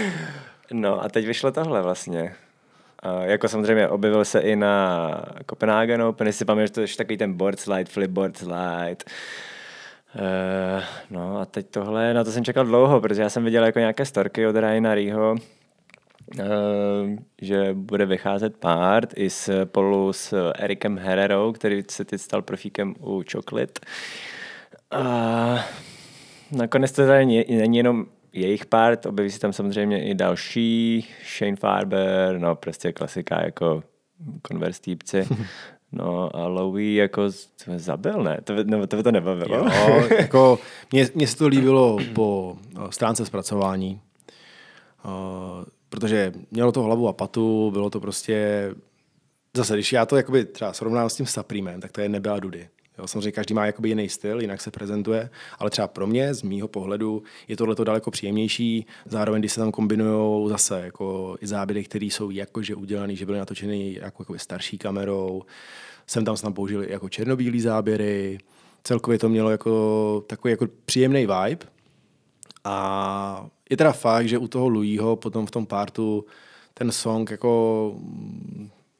no a teď vyšlo tohle vlastně jako samozřejmě objevil se i na Copenhagen Open, pamatuju, že to je takový ten board slide, flip board slide. Uh, no a teď tohle, na to jsem čekal dlouho, protože já jsem viděl jako nějaké storky od Ryana Rýho, uh, eh, že bude vycházet part i s, polu s Erikem Hererou, který se teď stal profíkem u Chocolate. A nakonec to tady není jenom jejich part, objeví se tam samozřejmě i další, Shane Farber, no prostě klasika jako Converse týpci. No a Lowy jako zabil, ne? To, nebo to by to nebavilo. Jo, jako, mně, mně se to líbilo po eh, stránce zpracování, uh, protože mělo to hlavu a patu, bylo to prostě... Zase, když já to jakoby třeba srovnám s tím Saprimem, tak to je nebyla Dudy. Jo, samozřejmě každý má jakoby jiný styl, jinak se prezentuje, ale třeba pro mě, z mýho pohledu, je tohle to daleko příjemnější. Zároveň, když se tam kombinují zase jako i záběry, které jsou jakože udělané, že byly natočeny jako, jako starší kamerou, jsem tam snad použil jako černobílý záběry, celkově to mělo jako takový jako příjemný vibe. A je teda fakt, že u toho Louisho potom v tom partu ten song jako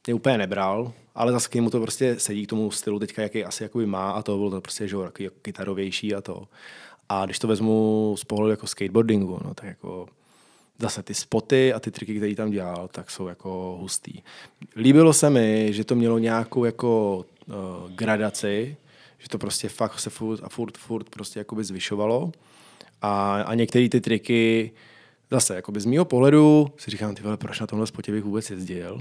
mě úplně nebral, ale zase k němu to prostě sedí k tomu stylu teďka, jaký asi jakoby má a to bylo to prostě, že jo, jako kytarovější a to. A když to vezmu z pohledu jako skateboardingu, no tak jako zase ty spoty a ty triky, které tam dělal, tak jsou jako hustý. Líbilo se mi, že to mělo nějakou jako uh, gradaci, že to prostě fakt se furt a furt, furt prostě jakoby zvyšovalo. A, a některé ty triky, zase jakoby z mého pohledu si říkám, ty vole, proč na tomhle spotě bych vůbec jezdil?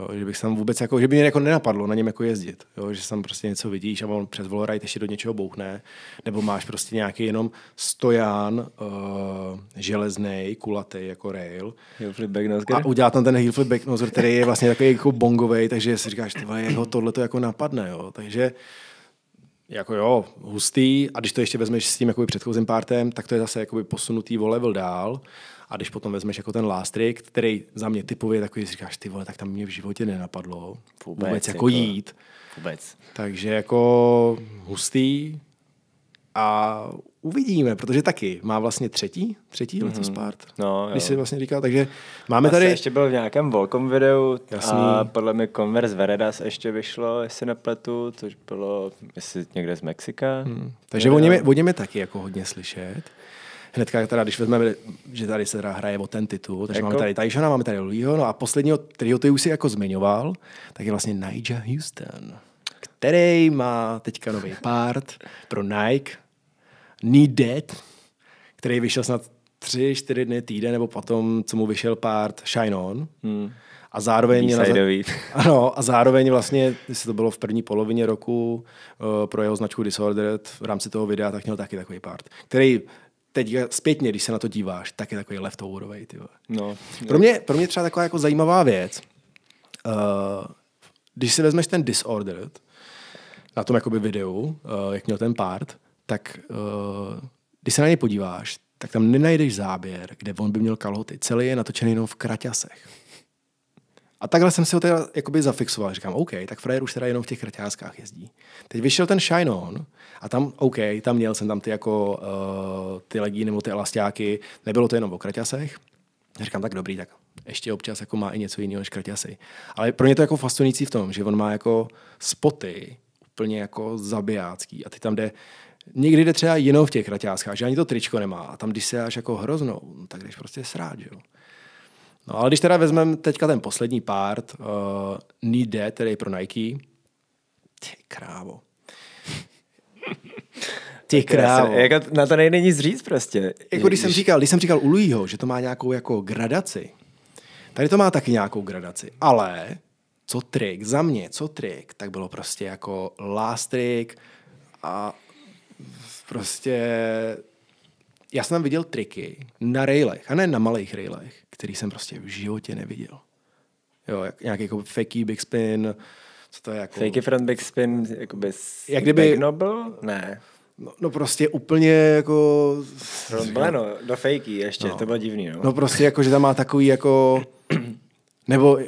Jo, že bych tam vůbec, jako, že by mě jako nenapadlo na něm jako jezdit, jo, že tam prostě něco vidíš a on přes volorajt ještě do něčeho bouchne, nebo máš prostě nějaký jenom stoján uh, eh, železný, kulatý jako rail. A udělá tam ten heelflip back noseger, který je vlastně takový jako bongový, takže si říkáš, ty vole, jeho tohle to jako napadne, jo. takže jako jo, hustý a když to ještě vezmeš s tím jakoby předchozím pártem, tak to je zase jakoby posunutý o level dál a když potom vezmeš jako ten last trick, který za mě typově je takový, říkáš, ty vole, tak tam mě v životě nenapadlo vůbec, vůbec jako, jako jít. Vůbec. Takže jako hustý a uvidíme, protože taky má vlastně třetí, třetí mm-hmm. letos Spart. Mhm. No, jo. Když si vlastně říkal, takže máme vlastně tady... ještě byl v nějakém Volkom videu Jasný. a podle mě Converse Veredas ještě vyšlo, jestli nepletu, což bylo, jestli někde z Mexika. Hmm. Takže o něm, o něm je taky jako hodně slyšet hnedka teda, když vezmeme, že tady se teda hraje o ten titul, takže jako? máme tady Tajšana, máme tady Luiho, no a posledního trio, ty už si jako zmiňoval, tak je vlastně Nigel Houston, který má teďka nový part pro Nike, Need Dead, který vyšel snad tři, čtyři dny, týden, nebo potom, co mu vyšel part Shine On. Hmm. A zároveň... za... ano, a zároveň vlastně, jestli to bylo v první polovině roku uh, pro jeho značku Disordered v rámci toho videa, tak měl taky takový part, který teď zpětně, když se na to díváš, tak je takový leftoverový. No, pro, mě, pro mě třeba taková jako zajímavá věc, uh, když si vezmeš ten Disordered na tom jakoby videu, uh, jak měl ten part, tak uh, když se na něj podíváš, tak tam nenajdeš záběr, kde on by měl kalhoty. Celý je natočený jenom v kraťasech. A takhle jsem si ho teda jakoby zafixoval. Říkám, OK, tak frajer už teda jenom v těch krťáskách jezdí. Teď vyšel ten Shine On a tam, OK, tam měl jsem tam ty jako uh, ty legíny nebo ty elastiáky. Nebylo to jenom o kraťasech. Říkám, tak dobrý, tak ještě občas jako má i něco jiného než kraťasy. Ale pro mě to je jako fascinující v tom, že on má jako spoty úplně jako zabijácký a ty tam jde Někdy jde třeba jenom v těch kraťáskách, že ani to tričko nemá. A tam, když se až jako hroznou, no tak jdeš prostě srát, že jo. No ale když teda vezmeme teďka ten poslední part, uh, Need Dead, tedy pro Nike, ty krávo. Ty krávo. Jako na to nejde nic říct prostě. Jako když, jsem říkal, když jsem říkal u Louisho, že to má nějakou jako gradaci, tady to má taky nějakou gradaci, ale co trik, za mě, co trik, tak bylo prostě jako last trick a prostě já jsem tam viděl triky na railech, a ne na malých railech, který jsem prostě v životě neviděl. Jo, jak, nějaký jako fakey big spin, co to je jako... Fakey front big spin, jako bys. Jak kdyby... Bagnoble? Ne. No, no prostě úplně jako... Rozbleno, do fakey ještě, no. to bylo divný, no. No prostě jako, že tam má takový jako... Nebo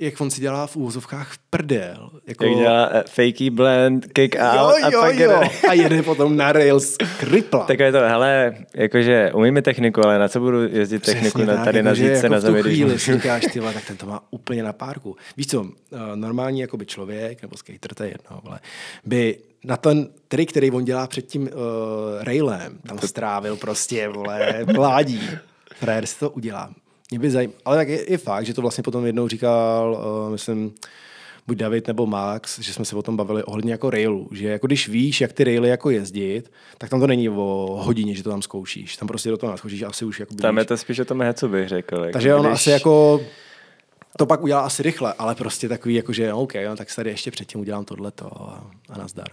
jak on si dělá v úvozovkách prdel. Jako... Jak dělá uh, fakey blend, kick out jo, jo, a pak jo. a jede potom na rails kripla. je to, hele, jakože umíme techniku, ale na co budu jezdit Přesně techniku tak, na, tady na zítce, jako na zemi, chvíli říkáš, ty tak ten to má úplně na párku. Víš co, eh, normální jakoby člověk, nebo skater, to je jedno, ale by na ten trik, který on dělá před tím uh, railem, tam strávil prostě, vole, mládí. Frajer si to udělá. Mě by zajím... Ale tak je, je fakt, že to vlastně potom jednou říkal, uh, myslím, buď David nebo Max, že jsme se o tom bavili ohledně jako railu, že jako když víš, jak ty raily jako jezdit, tak tam to není o hodině, že to tam zkoušíš, tam prostě do toho nadchodíš asi už jako Tam je to spíš o tom co bych řekl. Jako Takže on asi jako to pak udělá asi rychle, ale prostě takový jako, že OK, no, tak tady ještě předtím udělám tohleto a, a nazdar.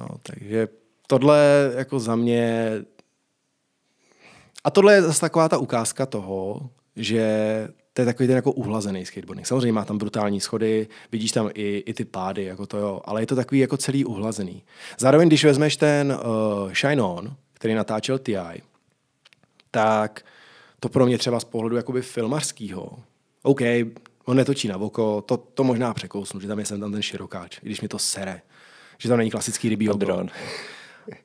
No, takže tohle jako za mě a tohle je zase taková ta ukázka toho, že to je takový ten jako uhlazený skateboarding. Samozřejmě má tam brutální schody, vidíš tam i, i ty pády, jako to jo, ale je to takový jako celý uhlazený. Zároveň, když vezmeš ten uh, Shine On, který natáčel TI, tak to pro mě třeba z pohledu jakoby filmařskýho, OK, on netočí na voko, to, to možná překousnu, že tam je sem tam ten širokáč, i když mi to sere, že tam není klasický rybí obron.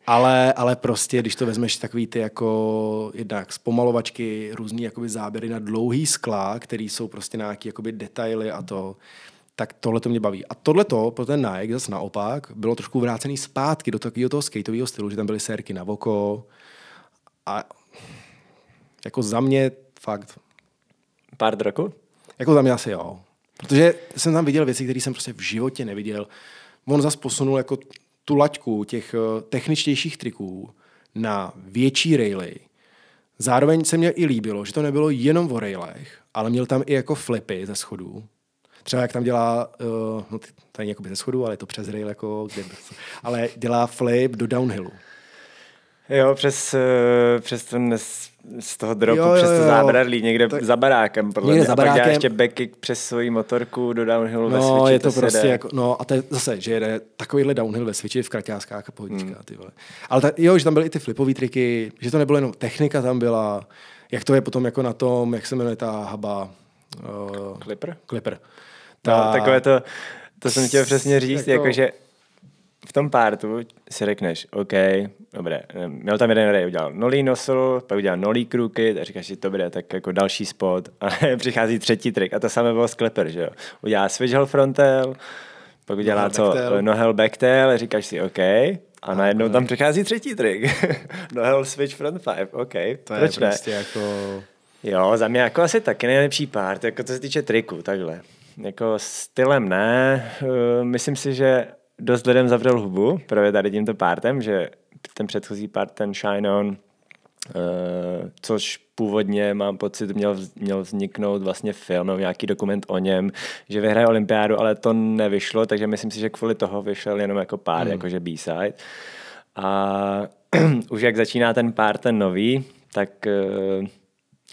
ale, ale prostě, když to vezmeš takový ty jako jednak zpomalovačky, různý jakoby záběry na dlouhý skla, který jsou prostě na nějaký jakoby detaily a to, tak tohle to mě baví. A tohle to pro ten Nike zase naopak bylo trošku vrácený zpátky do takového toho skateového stylu, že tam byly sérky na voko a jako za mě fakt. Pár roku? Jako za mě asi jo. Protože jsem tam viděl věci, které jsem prostě v životě neviděl. On zase posunul jako tu laťku těch eh, techničtějších triků na větší raily. Zároveň se mně i líbilo, že to nebylo jenom o railech, ale měl tam i jako flipy ze schodů. Třeba jak tam dělá, eh, no tady jakoby ze schodu, ale je to přes rail jako, kde, ale dělá flip do downhillu. Jo, přes, eh, přes ten nes, z toho dropu, jo, jo, jo. přes to zábradlí, někde tak, za barákem. Podle někde mě. za barákem. A pak ještě backy přes svoji motorku do downhillu no, ve switchi. je to, to prostě jako, no a to je zase, že jede takovýhle downhill ve switchi v kraťáskách a pohodička, hmm. ty vole. Ale ta, jo, že tam byly i ty flipové triky, že to nebylo jenom technika tam byla, jak to je potom jako na tom, jak se jmenuje ta haba? Uh, Clipper? Clipper. Ta... No, takové to, to jsem chtěl přesně říct, jako, jako že v tom pártu si řekneš, OK, dobré, měl tam jeden rej, udělal nolý nosl, pak udělal nolý kruky, a říkáš si, dobré, tak jako další spot a přichází třetí trik a to samé bylo skleper, že jo. Udělá switch hell frontel, pak udělá no, co, backtail. nohel backtail, říkáš si, OK, a najednou okay. tam přichází třetí trik. nohel switch front five, OK, to proč je ne? prostě jako... Jo, za mě jako asi taky nejlepší part, jako To se týče triku, takhle. Jako stylem ne, eh, myslím si, že dost lidem zavřel hubu právě tady tímto pártem, že ten předchozí part, ten Shine On, uh, což původně, mám pocit, měl, měl vzniknout vlastně film nebo nějaký dokument o něm, že vyhraje olympiádu, ale to nevyšlo, takže myslím si, že kvůli toho vyšel jenom jako pár, mm. jakože B-side. A už jak začíná ten pár, ten nový, tak uh,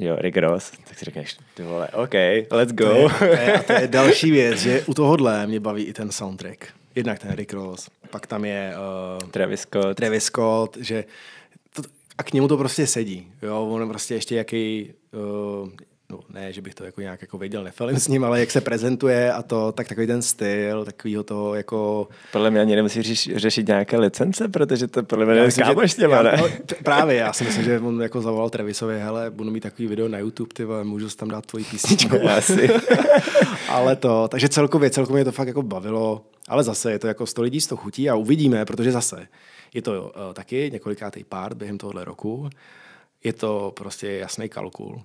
Jo, Rick Ross, tak si řekneš, ty vole, OK, let's go. To je, to je, to je další věc, že u tohohle mě baví i ten soundtrack jednak ten Rick Ross, pak tam je uh, Travis, Scott. Travis Scott, že to, a k němu to prostě sedí, jo, on prostě ještě jaký, uh, no ne, že bych to jako nějak jako věděl, nefalím s ním, ale jak se prezentuje a to, tak takový ten styl, takovýho toho jako... Podle mě ani nemusí řeš, řešit nějaké licence, protože to podle mě nemusí že, těma, ne? No, právě, já si myslím, že on jako zavolal Trevisovi, hele, budu mít takový video na YouTube, ty můžu tam dát tvoji písničku. Asi. ale to, takže celkově, celkově to fakt jako bavilo, ale zase je to jako 100 lidí, 100 chutí a uvidíme, protože zase je to uh, taky několikátý pár během tohohle roku, je to prostě jasný kalkul.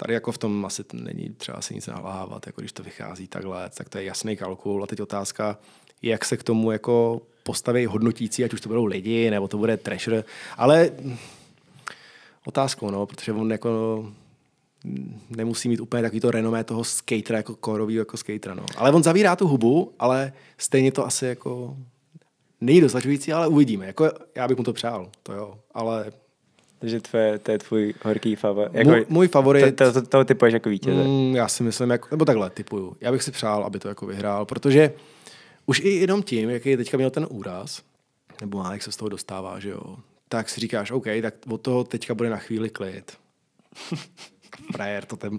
Tady jako v tom asi není třeba se nic nahlávat, jako když to vychází takhle, tak to je jasný kalkul. A teď otázka, jak se k tomu jako postaví hodnotící, ať už to budou lidi, nebo to bude treasure. Ale otázkou, no, protože on jako nemusí mít úplně takový to renomé toho skatera, jako korový jako skatera, no. Ale on zavírá tu hubu, ale stejně to asi jako není dostačující, ale uvidíme. Jako, já bych mu to přál, to jo, ale takže tvé, to je tvůj horký favorit. Jako, můj, můj favorit. To, to, to, to typuješ jako vítěze. Mm, já si myslím, jako, nebo takhle typuju. Já bych si přál, aby to jako vyhrál, protože už i jenom tím, jaký teďka měl ten úraz, nebo má, jak se z toho dostává, že jo, tak si říkáš, OK, tak od toho teďka bude na chvíli klid. Frajer to ten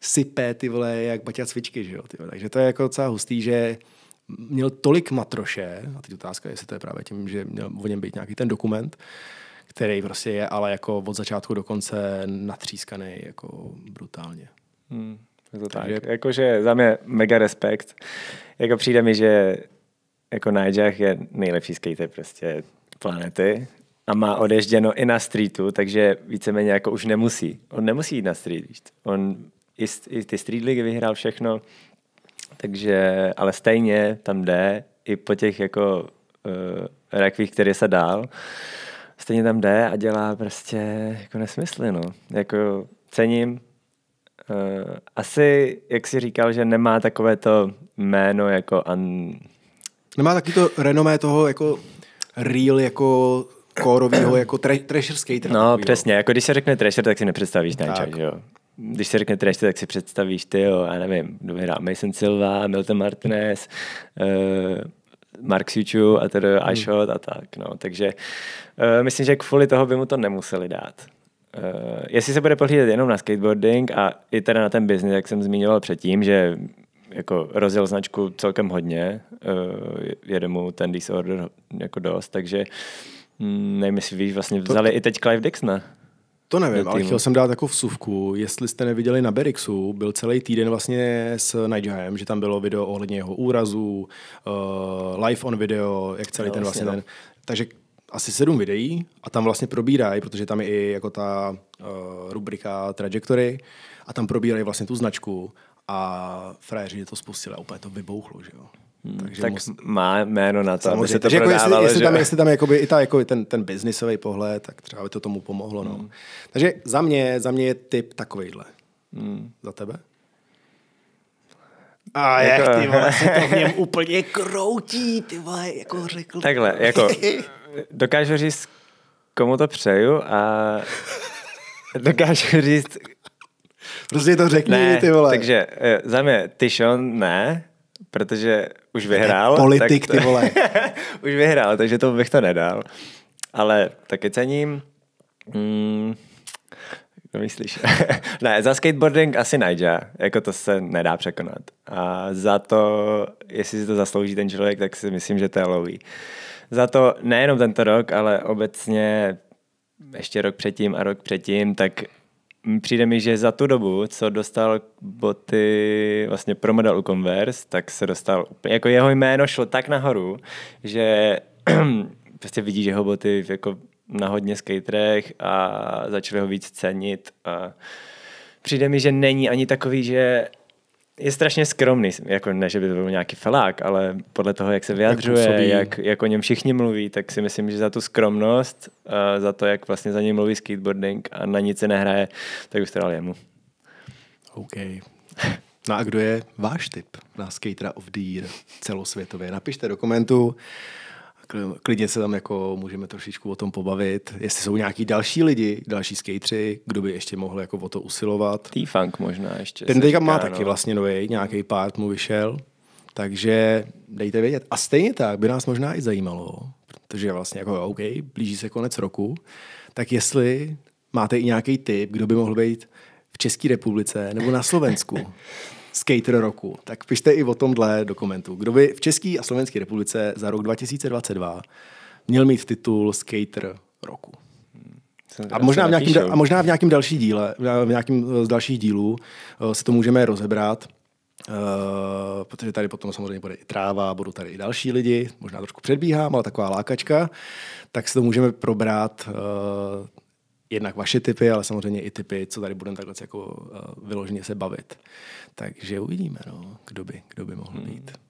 sype, ty vole, jak baťa cvičky, že jo, ty vole. Takže to je jako docela hustý, že měl tolik matroše, a teď otázka, jestli to je právě tím, že měl o něm být nějaký ten dokument, uh, který prostě je ale jako od začátku do konce natřískaný jako brutálně. Hmm, je tak. Takže... Jakože za mě mega respekt. Jako přijde mi, že jako Nijah je nejlepší skater prostě planety a má odežděno i na streetu, takže víceméně jako už nemusí. On nemusí jít na street, víš. On i, i ty street ligy vyhrál všechno, takže, ale stejně tam jde i po těch jako uh, rakvích, které se dál stejně tam jde a dělá prostě jako nesmysly, no. Jako cením. Uh, asi, jak si říkal, že nemá takové to jméno jako... An... Nemá taky to renomé toho jako real jako kórovýho jako tre- treasure skater. No, takovýho. přesně. Jako když se řekne treasure, tak si nepředstavíš Danča, jo? Když se řekne treasure, tak si představíš ty, jo, já nevím, kdo Mason Silva, Milton Martinez, uh, Mark Suchu a tedy hmm. iShot a tak. No. Takže uh, myslím, že kvůli toho by mu to nemuseli dát. Uh, jestli se bude pohlídat jenom na skateboarding a i teda na ten biznis, jak jsem zmiňoval předtím, že jako rozjel značku celkem hodně, uh, jede mu ten disorder jako dost, takže hm, nevím, jestli víš, vlastně vzali to... i teď Clive Dixna. To nevím, ale chtěl jsem dát jako vsuvku. Jestli jste neviděli na Berixu, byl celý týden vlastně s Nigelem, že tam bylo video ohledně jeho úrazu, uh, live on video, jak celý no, ten vlastně, vlastně ten. No. Takže asi sedm videí a tam vlastně probírají, protože tam je i jako ta uh, rubrika Trajectory a tam probírají vlastně tu značku a frajeři to spustili a úplně to vybouchlo, že jo. Hmm, takže tak mus... má jméno na to, aby se to Jako jestli, jestli, tam, jestli tam jakoby i ta, jako ten, ten biznisový pohled, tak třeba by to tomu pomohlo. No. Hmm. Takže za mě, za mě je typ takovejhle. Hmm. Za tebe? A jako... ty vole, se to v něm úplně kroutí, ty vole, jako řekl. Takhle, jako dokážu říct, komu to přeju a dokážu říct... Prostě to řekni, ne, ty vole. Takže eh, za mě Tyšon ne, protože už vyhrál. Politik, tak to, ty vole. už vyhrál, takže to bych to nedal. Ale taky cením. Hmm, to myslíš? ne, za skateboarding asi Naija, jako to se nedá překonat. A za to, jestli si to zaslouží ten člověk, tak si myslím, že to je lový. Za to nejenom tento rok, ale obecně ještě rok předtím a rok předtím, tak přijde mi, že za tu dobu, co dostal boty, vlastně model u Converse, tak se dostal, jako jeho jméno šlo tak nahoru, že prostě vidí, že ho boty jako na hodně skaterech a začali ho víc cenit a přijde mi, že není ani takový, že je strašně skromný, jako ne, že by to byl nějaký felák, ale podle toho, jak se vyjadřuje, jak, jak, jak o něm všichni mluví, tak si myslím, že za tu skromnost, eh, za to, jak vlastně za něj mluví skateboarding a na nic se nehraje, tak už to dal jemu. OK. No a kdo je váš typ? na skatera of the year celosvětově? Napište do komentů klidně se tam jako můžeme trošičku o tom pobavit. Jestli jsou nějaký další lidi, další skateři, kdo by ještě mohl jako o to usilovat. T-Funk možná ještě. Ten teďka má no. taky vlastně nový, nějaký part mu vyšel. Takže dejte vědět. A stejně tak by nás možná i zajímalo, protože vlastně jako OK, blíží se konec roku, tak jestli máte i nějaký tip, kdo by mohl být v České republice nebo na Slovensku. skater roku. Tak pište i o tomhle dokumentu. Kdo by v České a Slovenské republice za rok 2022 měl mít titul skater roku? A možná, v nějakým, a možná v nějakém další díle, v nějakém eh, z dalších dílů eh, se to můžeme rozebrat, Uh, protože tady potom samozřejmě bude i tráva, budou tady i další lidi, možná trošku předbíhám, ale taková lákačka, tak se to můžeme probrat jednak vaše typy, ale samozřejmě i typy, co tady budeme takhle jako uh, vyloženě se bavit. Takže uvidíme, no, kdo by, kdo by mohl hmm. být. Hmm.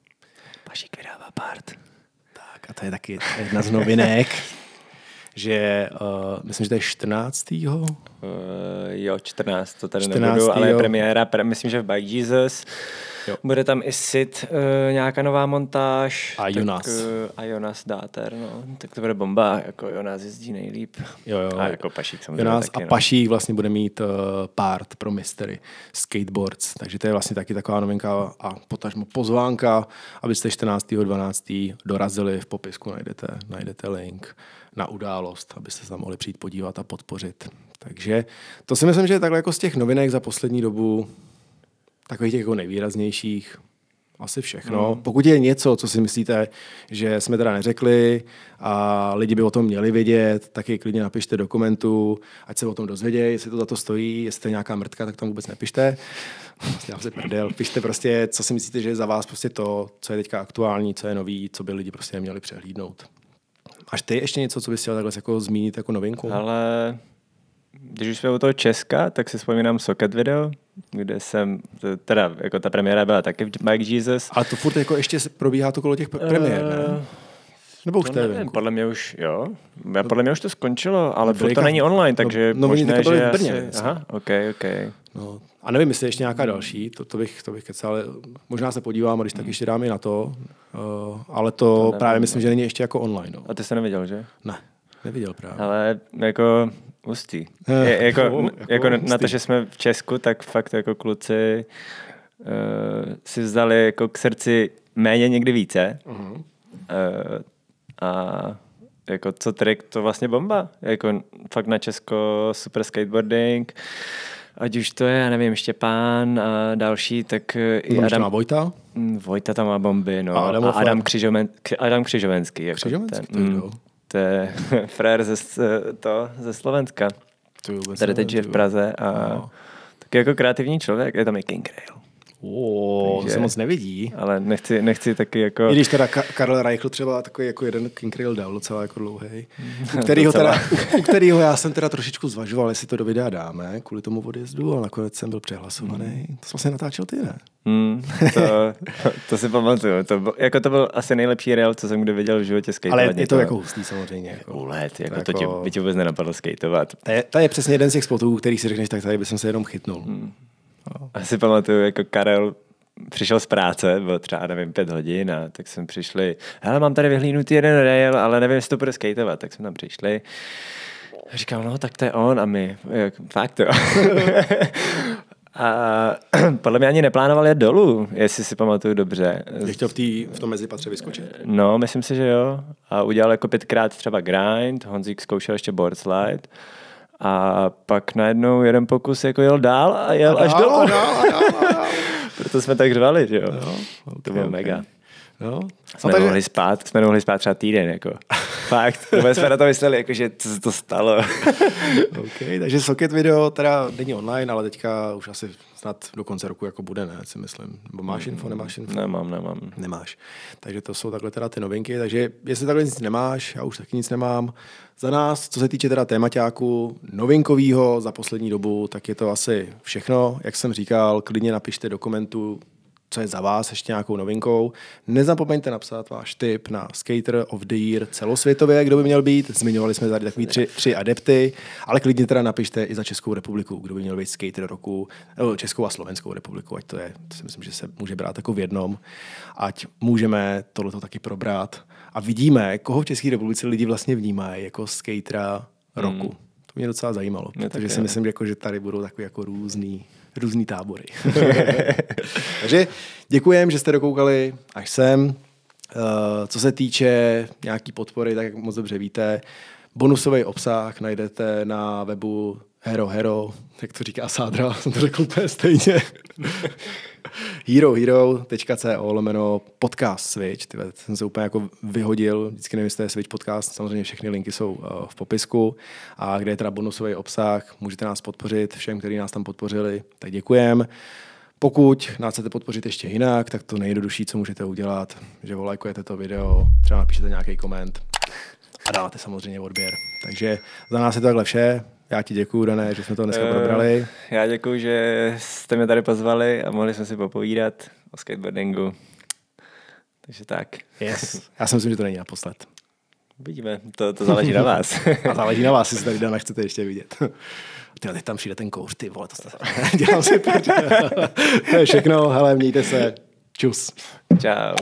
Pašik vydává part. Tak a to je taky jedna z novinek, že uh, myslím, že to je 14. Uh, eh, jo, 14. to tady 14. nebudu, ale je premiéra, pre, myslím, že v Bike Jesus. Jo. Bude tam i Sid, uh, nějaká nová montáž. A tak, Uh, a Jonas Dáter, no. Tak to bude bomba, jako Jonas jezdí nejlíp. Jo, jo. A jako Pašík samozřejmě Jonas taky, a no. Pašík vlastně bude mít uh, eh, part pro Mystery Skateboards, takže to je vlastně taky taková novinka a potažmo pozvánka, abyste 14. 12. dorazili, v popisku najdete, najdete link na událost, abyste se tam mohli přijít podívat a podpořit. Takže to si myslím, že je takhle jako z těch novinek za poslední dobu takových těch jako nejvýraznějších asi všechno. Mm. Pokud je něco, co si myslíte, že jsme teda neřekli a lidi by o tom měli vědět, tak je klidně napište dokumentu, ať se o tom dozvědějí, jestli to za to stojí, jestli to je nějaká mrtka, tak tam vůbec nepište. Dělám vlastně se prdel. Pište prostě, co si myslíte, že je za vás prostě to, co je teďka aktuální, co je nový, co by lidi prostě neměli přehlídnout. Až ty ještě něco, co bys chtěl takhle jako zmínit jako novinku? Ale když už jsme u toho Česka, tak si vzpomínám Socket video, kde jsem, teda jako ta premiéra byla taky v Mike Jesus. A to furt jako ještě probíhá to kolo těch premiér, uh... ne? Eh, Nebo už no, to nevím. nevím, podle mě už, jo. Já, podle mě už to skončilo, ale no, to není online, no, takže no, no, možné, že Brně, asi... Aha, OK, OK. No, a nevím, jestli ještě nějaká další, to, to bych, to bych kecal, ale možná se podívám, a když tak hmm. ještě dám i na to, uh, ale to, to nevím, právě myslím, ne. že není ještě jako online. No. A ty se neviděl, že? Ne, neviděl právě. Ale jako Ústí. Eh, je, jako oh, jako, jako na to, že jsme v Česku, tak fakt jako kluci uh, si vzali jako k srdci méně, někdy více. Uh-huh. Uh, a jako co trik, to vlastně bomba. Jako fakt na Česko super skateboarding. Ať už to je, já nevím, Štěpán a další, tak i Adam... Má Vojta? Mm, Vojta tam má bomby, no. A, Adam a Adam, Křižoven, Adam Křižovenský. Jako Křižovenský, ten, to mm. To eh, je frér ze, eh, to, ze Slovenska. To Tady teď je v Praze a no. taky jako kreativní člověk. Je tam i King Rail. Oh, Takže, se moc nevidí. Ale nechci, nechci taky jako... I když teda Ka- Karl Reichl třeba takový jako jeden King Rail dal docela jako dlouhý, u kterého, teda, u kterého já jsem teda trošičku zvažoval, jestli to do videa dáme kvůli tomu odjezdu, ale nakonec jsem byl přehlasovaný. Mm. To jsem vlastně natáčel ty, ne? Mm, to, to, si pamatuju. To, byl, jako to byl asi nejlepší reál, co jsem kdy viděl v životě skateovat. Ale je to, to jako hustý samozřejmě. Jako, Ulet, jako, jako to, jako, to tě, jako- by tě vůbec nenapadlo skateovat. To je, to je přesně jeden z těch spotů, který si řekneš, tak tady bych se jenom chytnul. Mm. A Asi pamatuju, jako Karel přišel z práce, bylo třeba, nevím, pět hodin a tak jsme přišli, hele, mám tady vyhlínutý jeden rail, ale nevím, jestli to bude skateovat, tak jsme tam přišli. A říkám, no, tak to je on a my, jak, fakt jo. A podle mě ani neplánoval jet dolů, jestli si pamatuju dobře. Jsi chtěl v, tý, v tom mezipatře vyskočit? No, myslím si, že jo. A udělal jako pětkrát třeba grind, Honzík zkoušel ještě board slide. A pak najednou jeden pokus jako jel dál a jel a dál, až dolů. A dál, a dál, a dál. Proto jsme tak řvali, že jo. No, okay, to bylo okay. mega. No. Jsme takže... mohli spát, jsme mohli spát třeba týden, jako. Fakt, vůbec jsme na to mysleli, jako, že to, to stalo. okay, takže Socket Video teda není online, ale teďka už asi snad do konce roku jako bude, ne, si myslím. Bo máš info, nemáš info? Nemám, nemám. Nemáš. Takže to jsou takhle teda ty novinky, takže jestli takhle nic nemáš, já už taky nic nemám. Za nás, co se týče teda tématáku novinkovýho za poslední dobu, tak je to asi všechno. Jak jsem říkal, klidně napište dokumentu co je za vás ještě nějakou novinkou. Nezapomeňte napsat váš tip na Skater of the Year celosvětově, kdo by měl být. Zmiňovali jsme tady takový tři, tři adepty, ale klidně teda napište i za Českou republiku, kdo by měl být skater roku, nebo eh, Českou a Slovenskou republiku, ať to je, to si myslím, že se může brát jako v jednom, ať můžeme tohleto taky probrat a vidíme, koho v České republice lidi vlastně vnímají jako skatera roku. Hmm. To mě docela zajímalo, protože si myslím, že, jako, že tady budou takové jako různý různý tábory. Takže děkujem, že jste dokoukali až sem. Eh, co se týče nějaký podpory, tak jak moc dobře víte, bonusový obsah najdete na webu Hero Hero, jak to říká Sádra, jsem to řekl úplně stejně herohero.co lomeno podcast Switch. Tyhle, jsem se úplně jako vyhodil, vždycky nevím, jestli je Switch podcast, samozřejmě všechny linky jsou eh, v popisku. A kde je teda bonusový obsah, můžete nás podpořit, všem, kteří nás tam podpořili, tak děkujem. Pokud nás chcete podpořit ještě jinak, tak to nejjednodušší, co můžete udělat, že volajkujete to video, třeba napíšete nějaký koment a dáte samozřejmě odběr. Takže za nás je to takhle vše. Já ti děkuju, Dané, že jsme to dneska eh, probrali. Já děkuju, že jste mě tady pozvali a mohli jsme si popovídat o skateboardingu. Takže tak. Yes. Já si myslím, že to není naposled. Vidíme, to, to záleží na vás. a záleží na vás, jestli tady Dana chcete ještě vidět. Ty, teď tam přijde ten kouř, ty vole, to jste dělám si pět. to je všechno, hele, mějte se. Čus. Čau.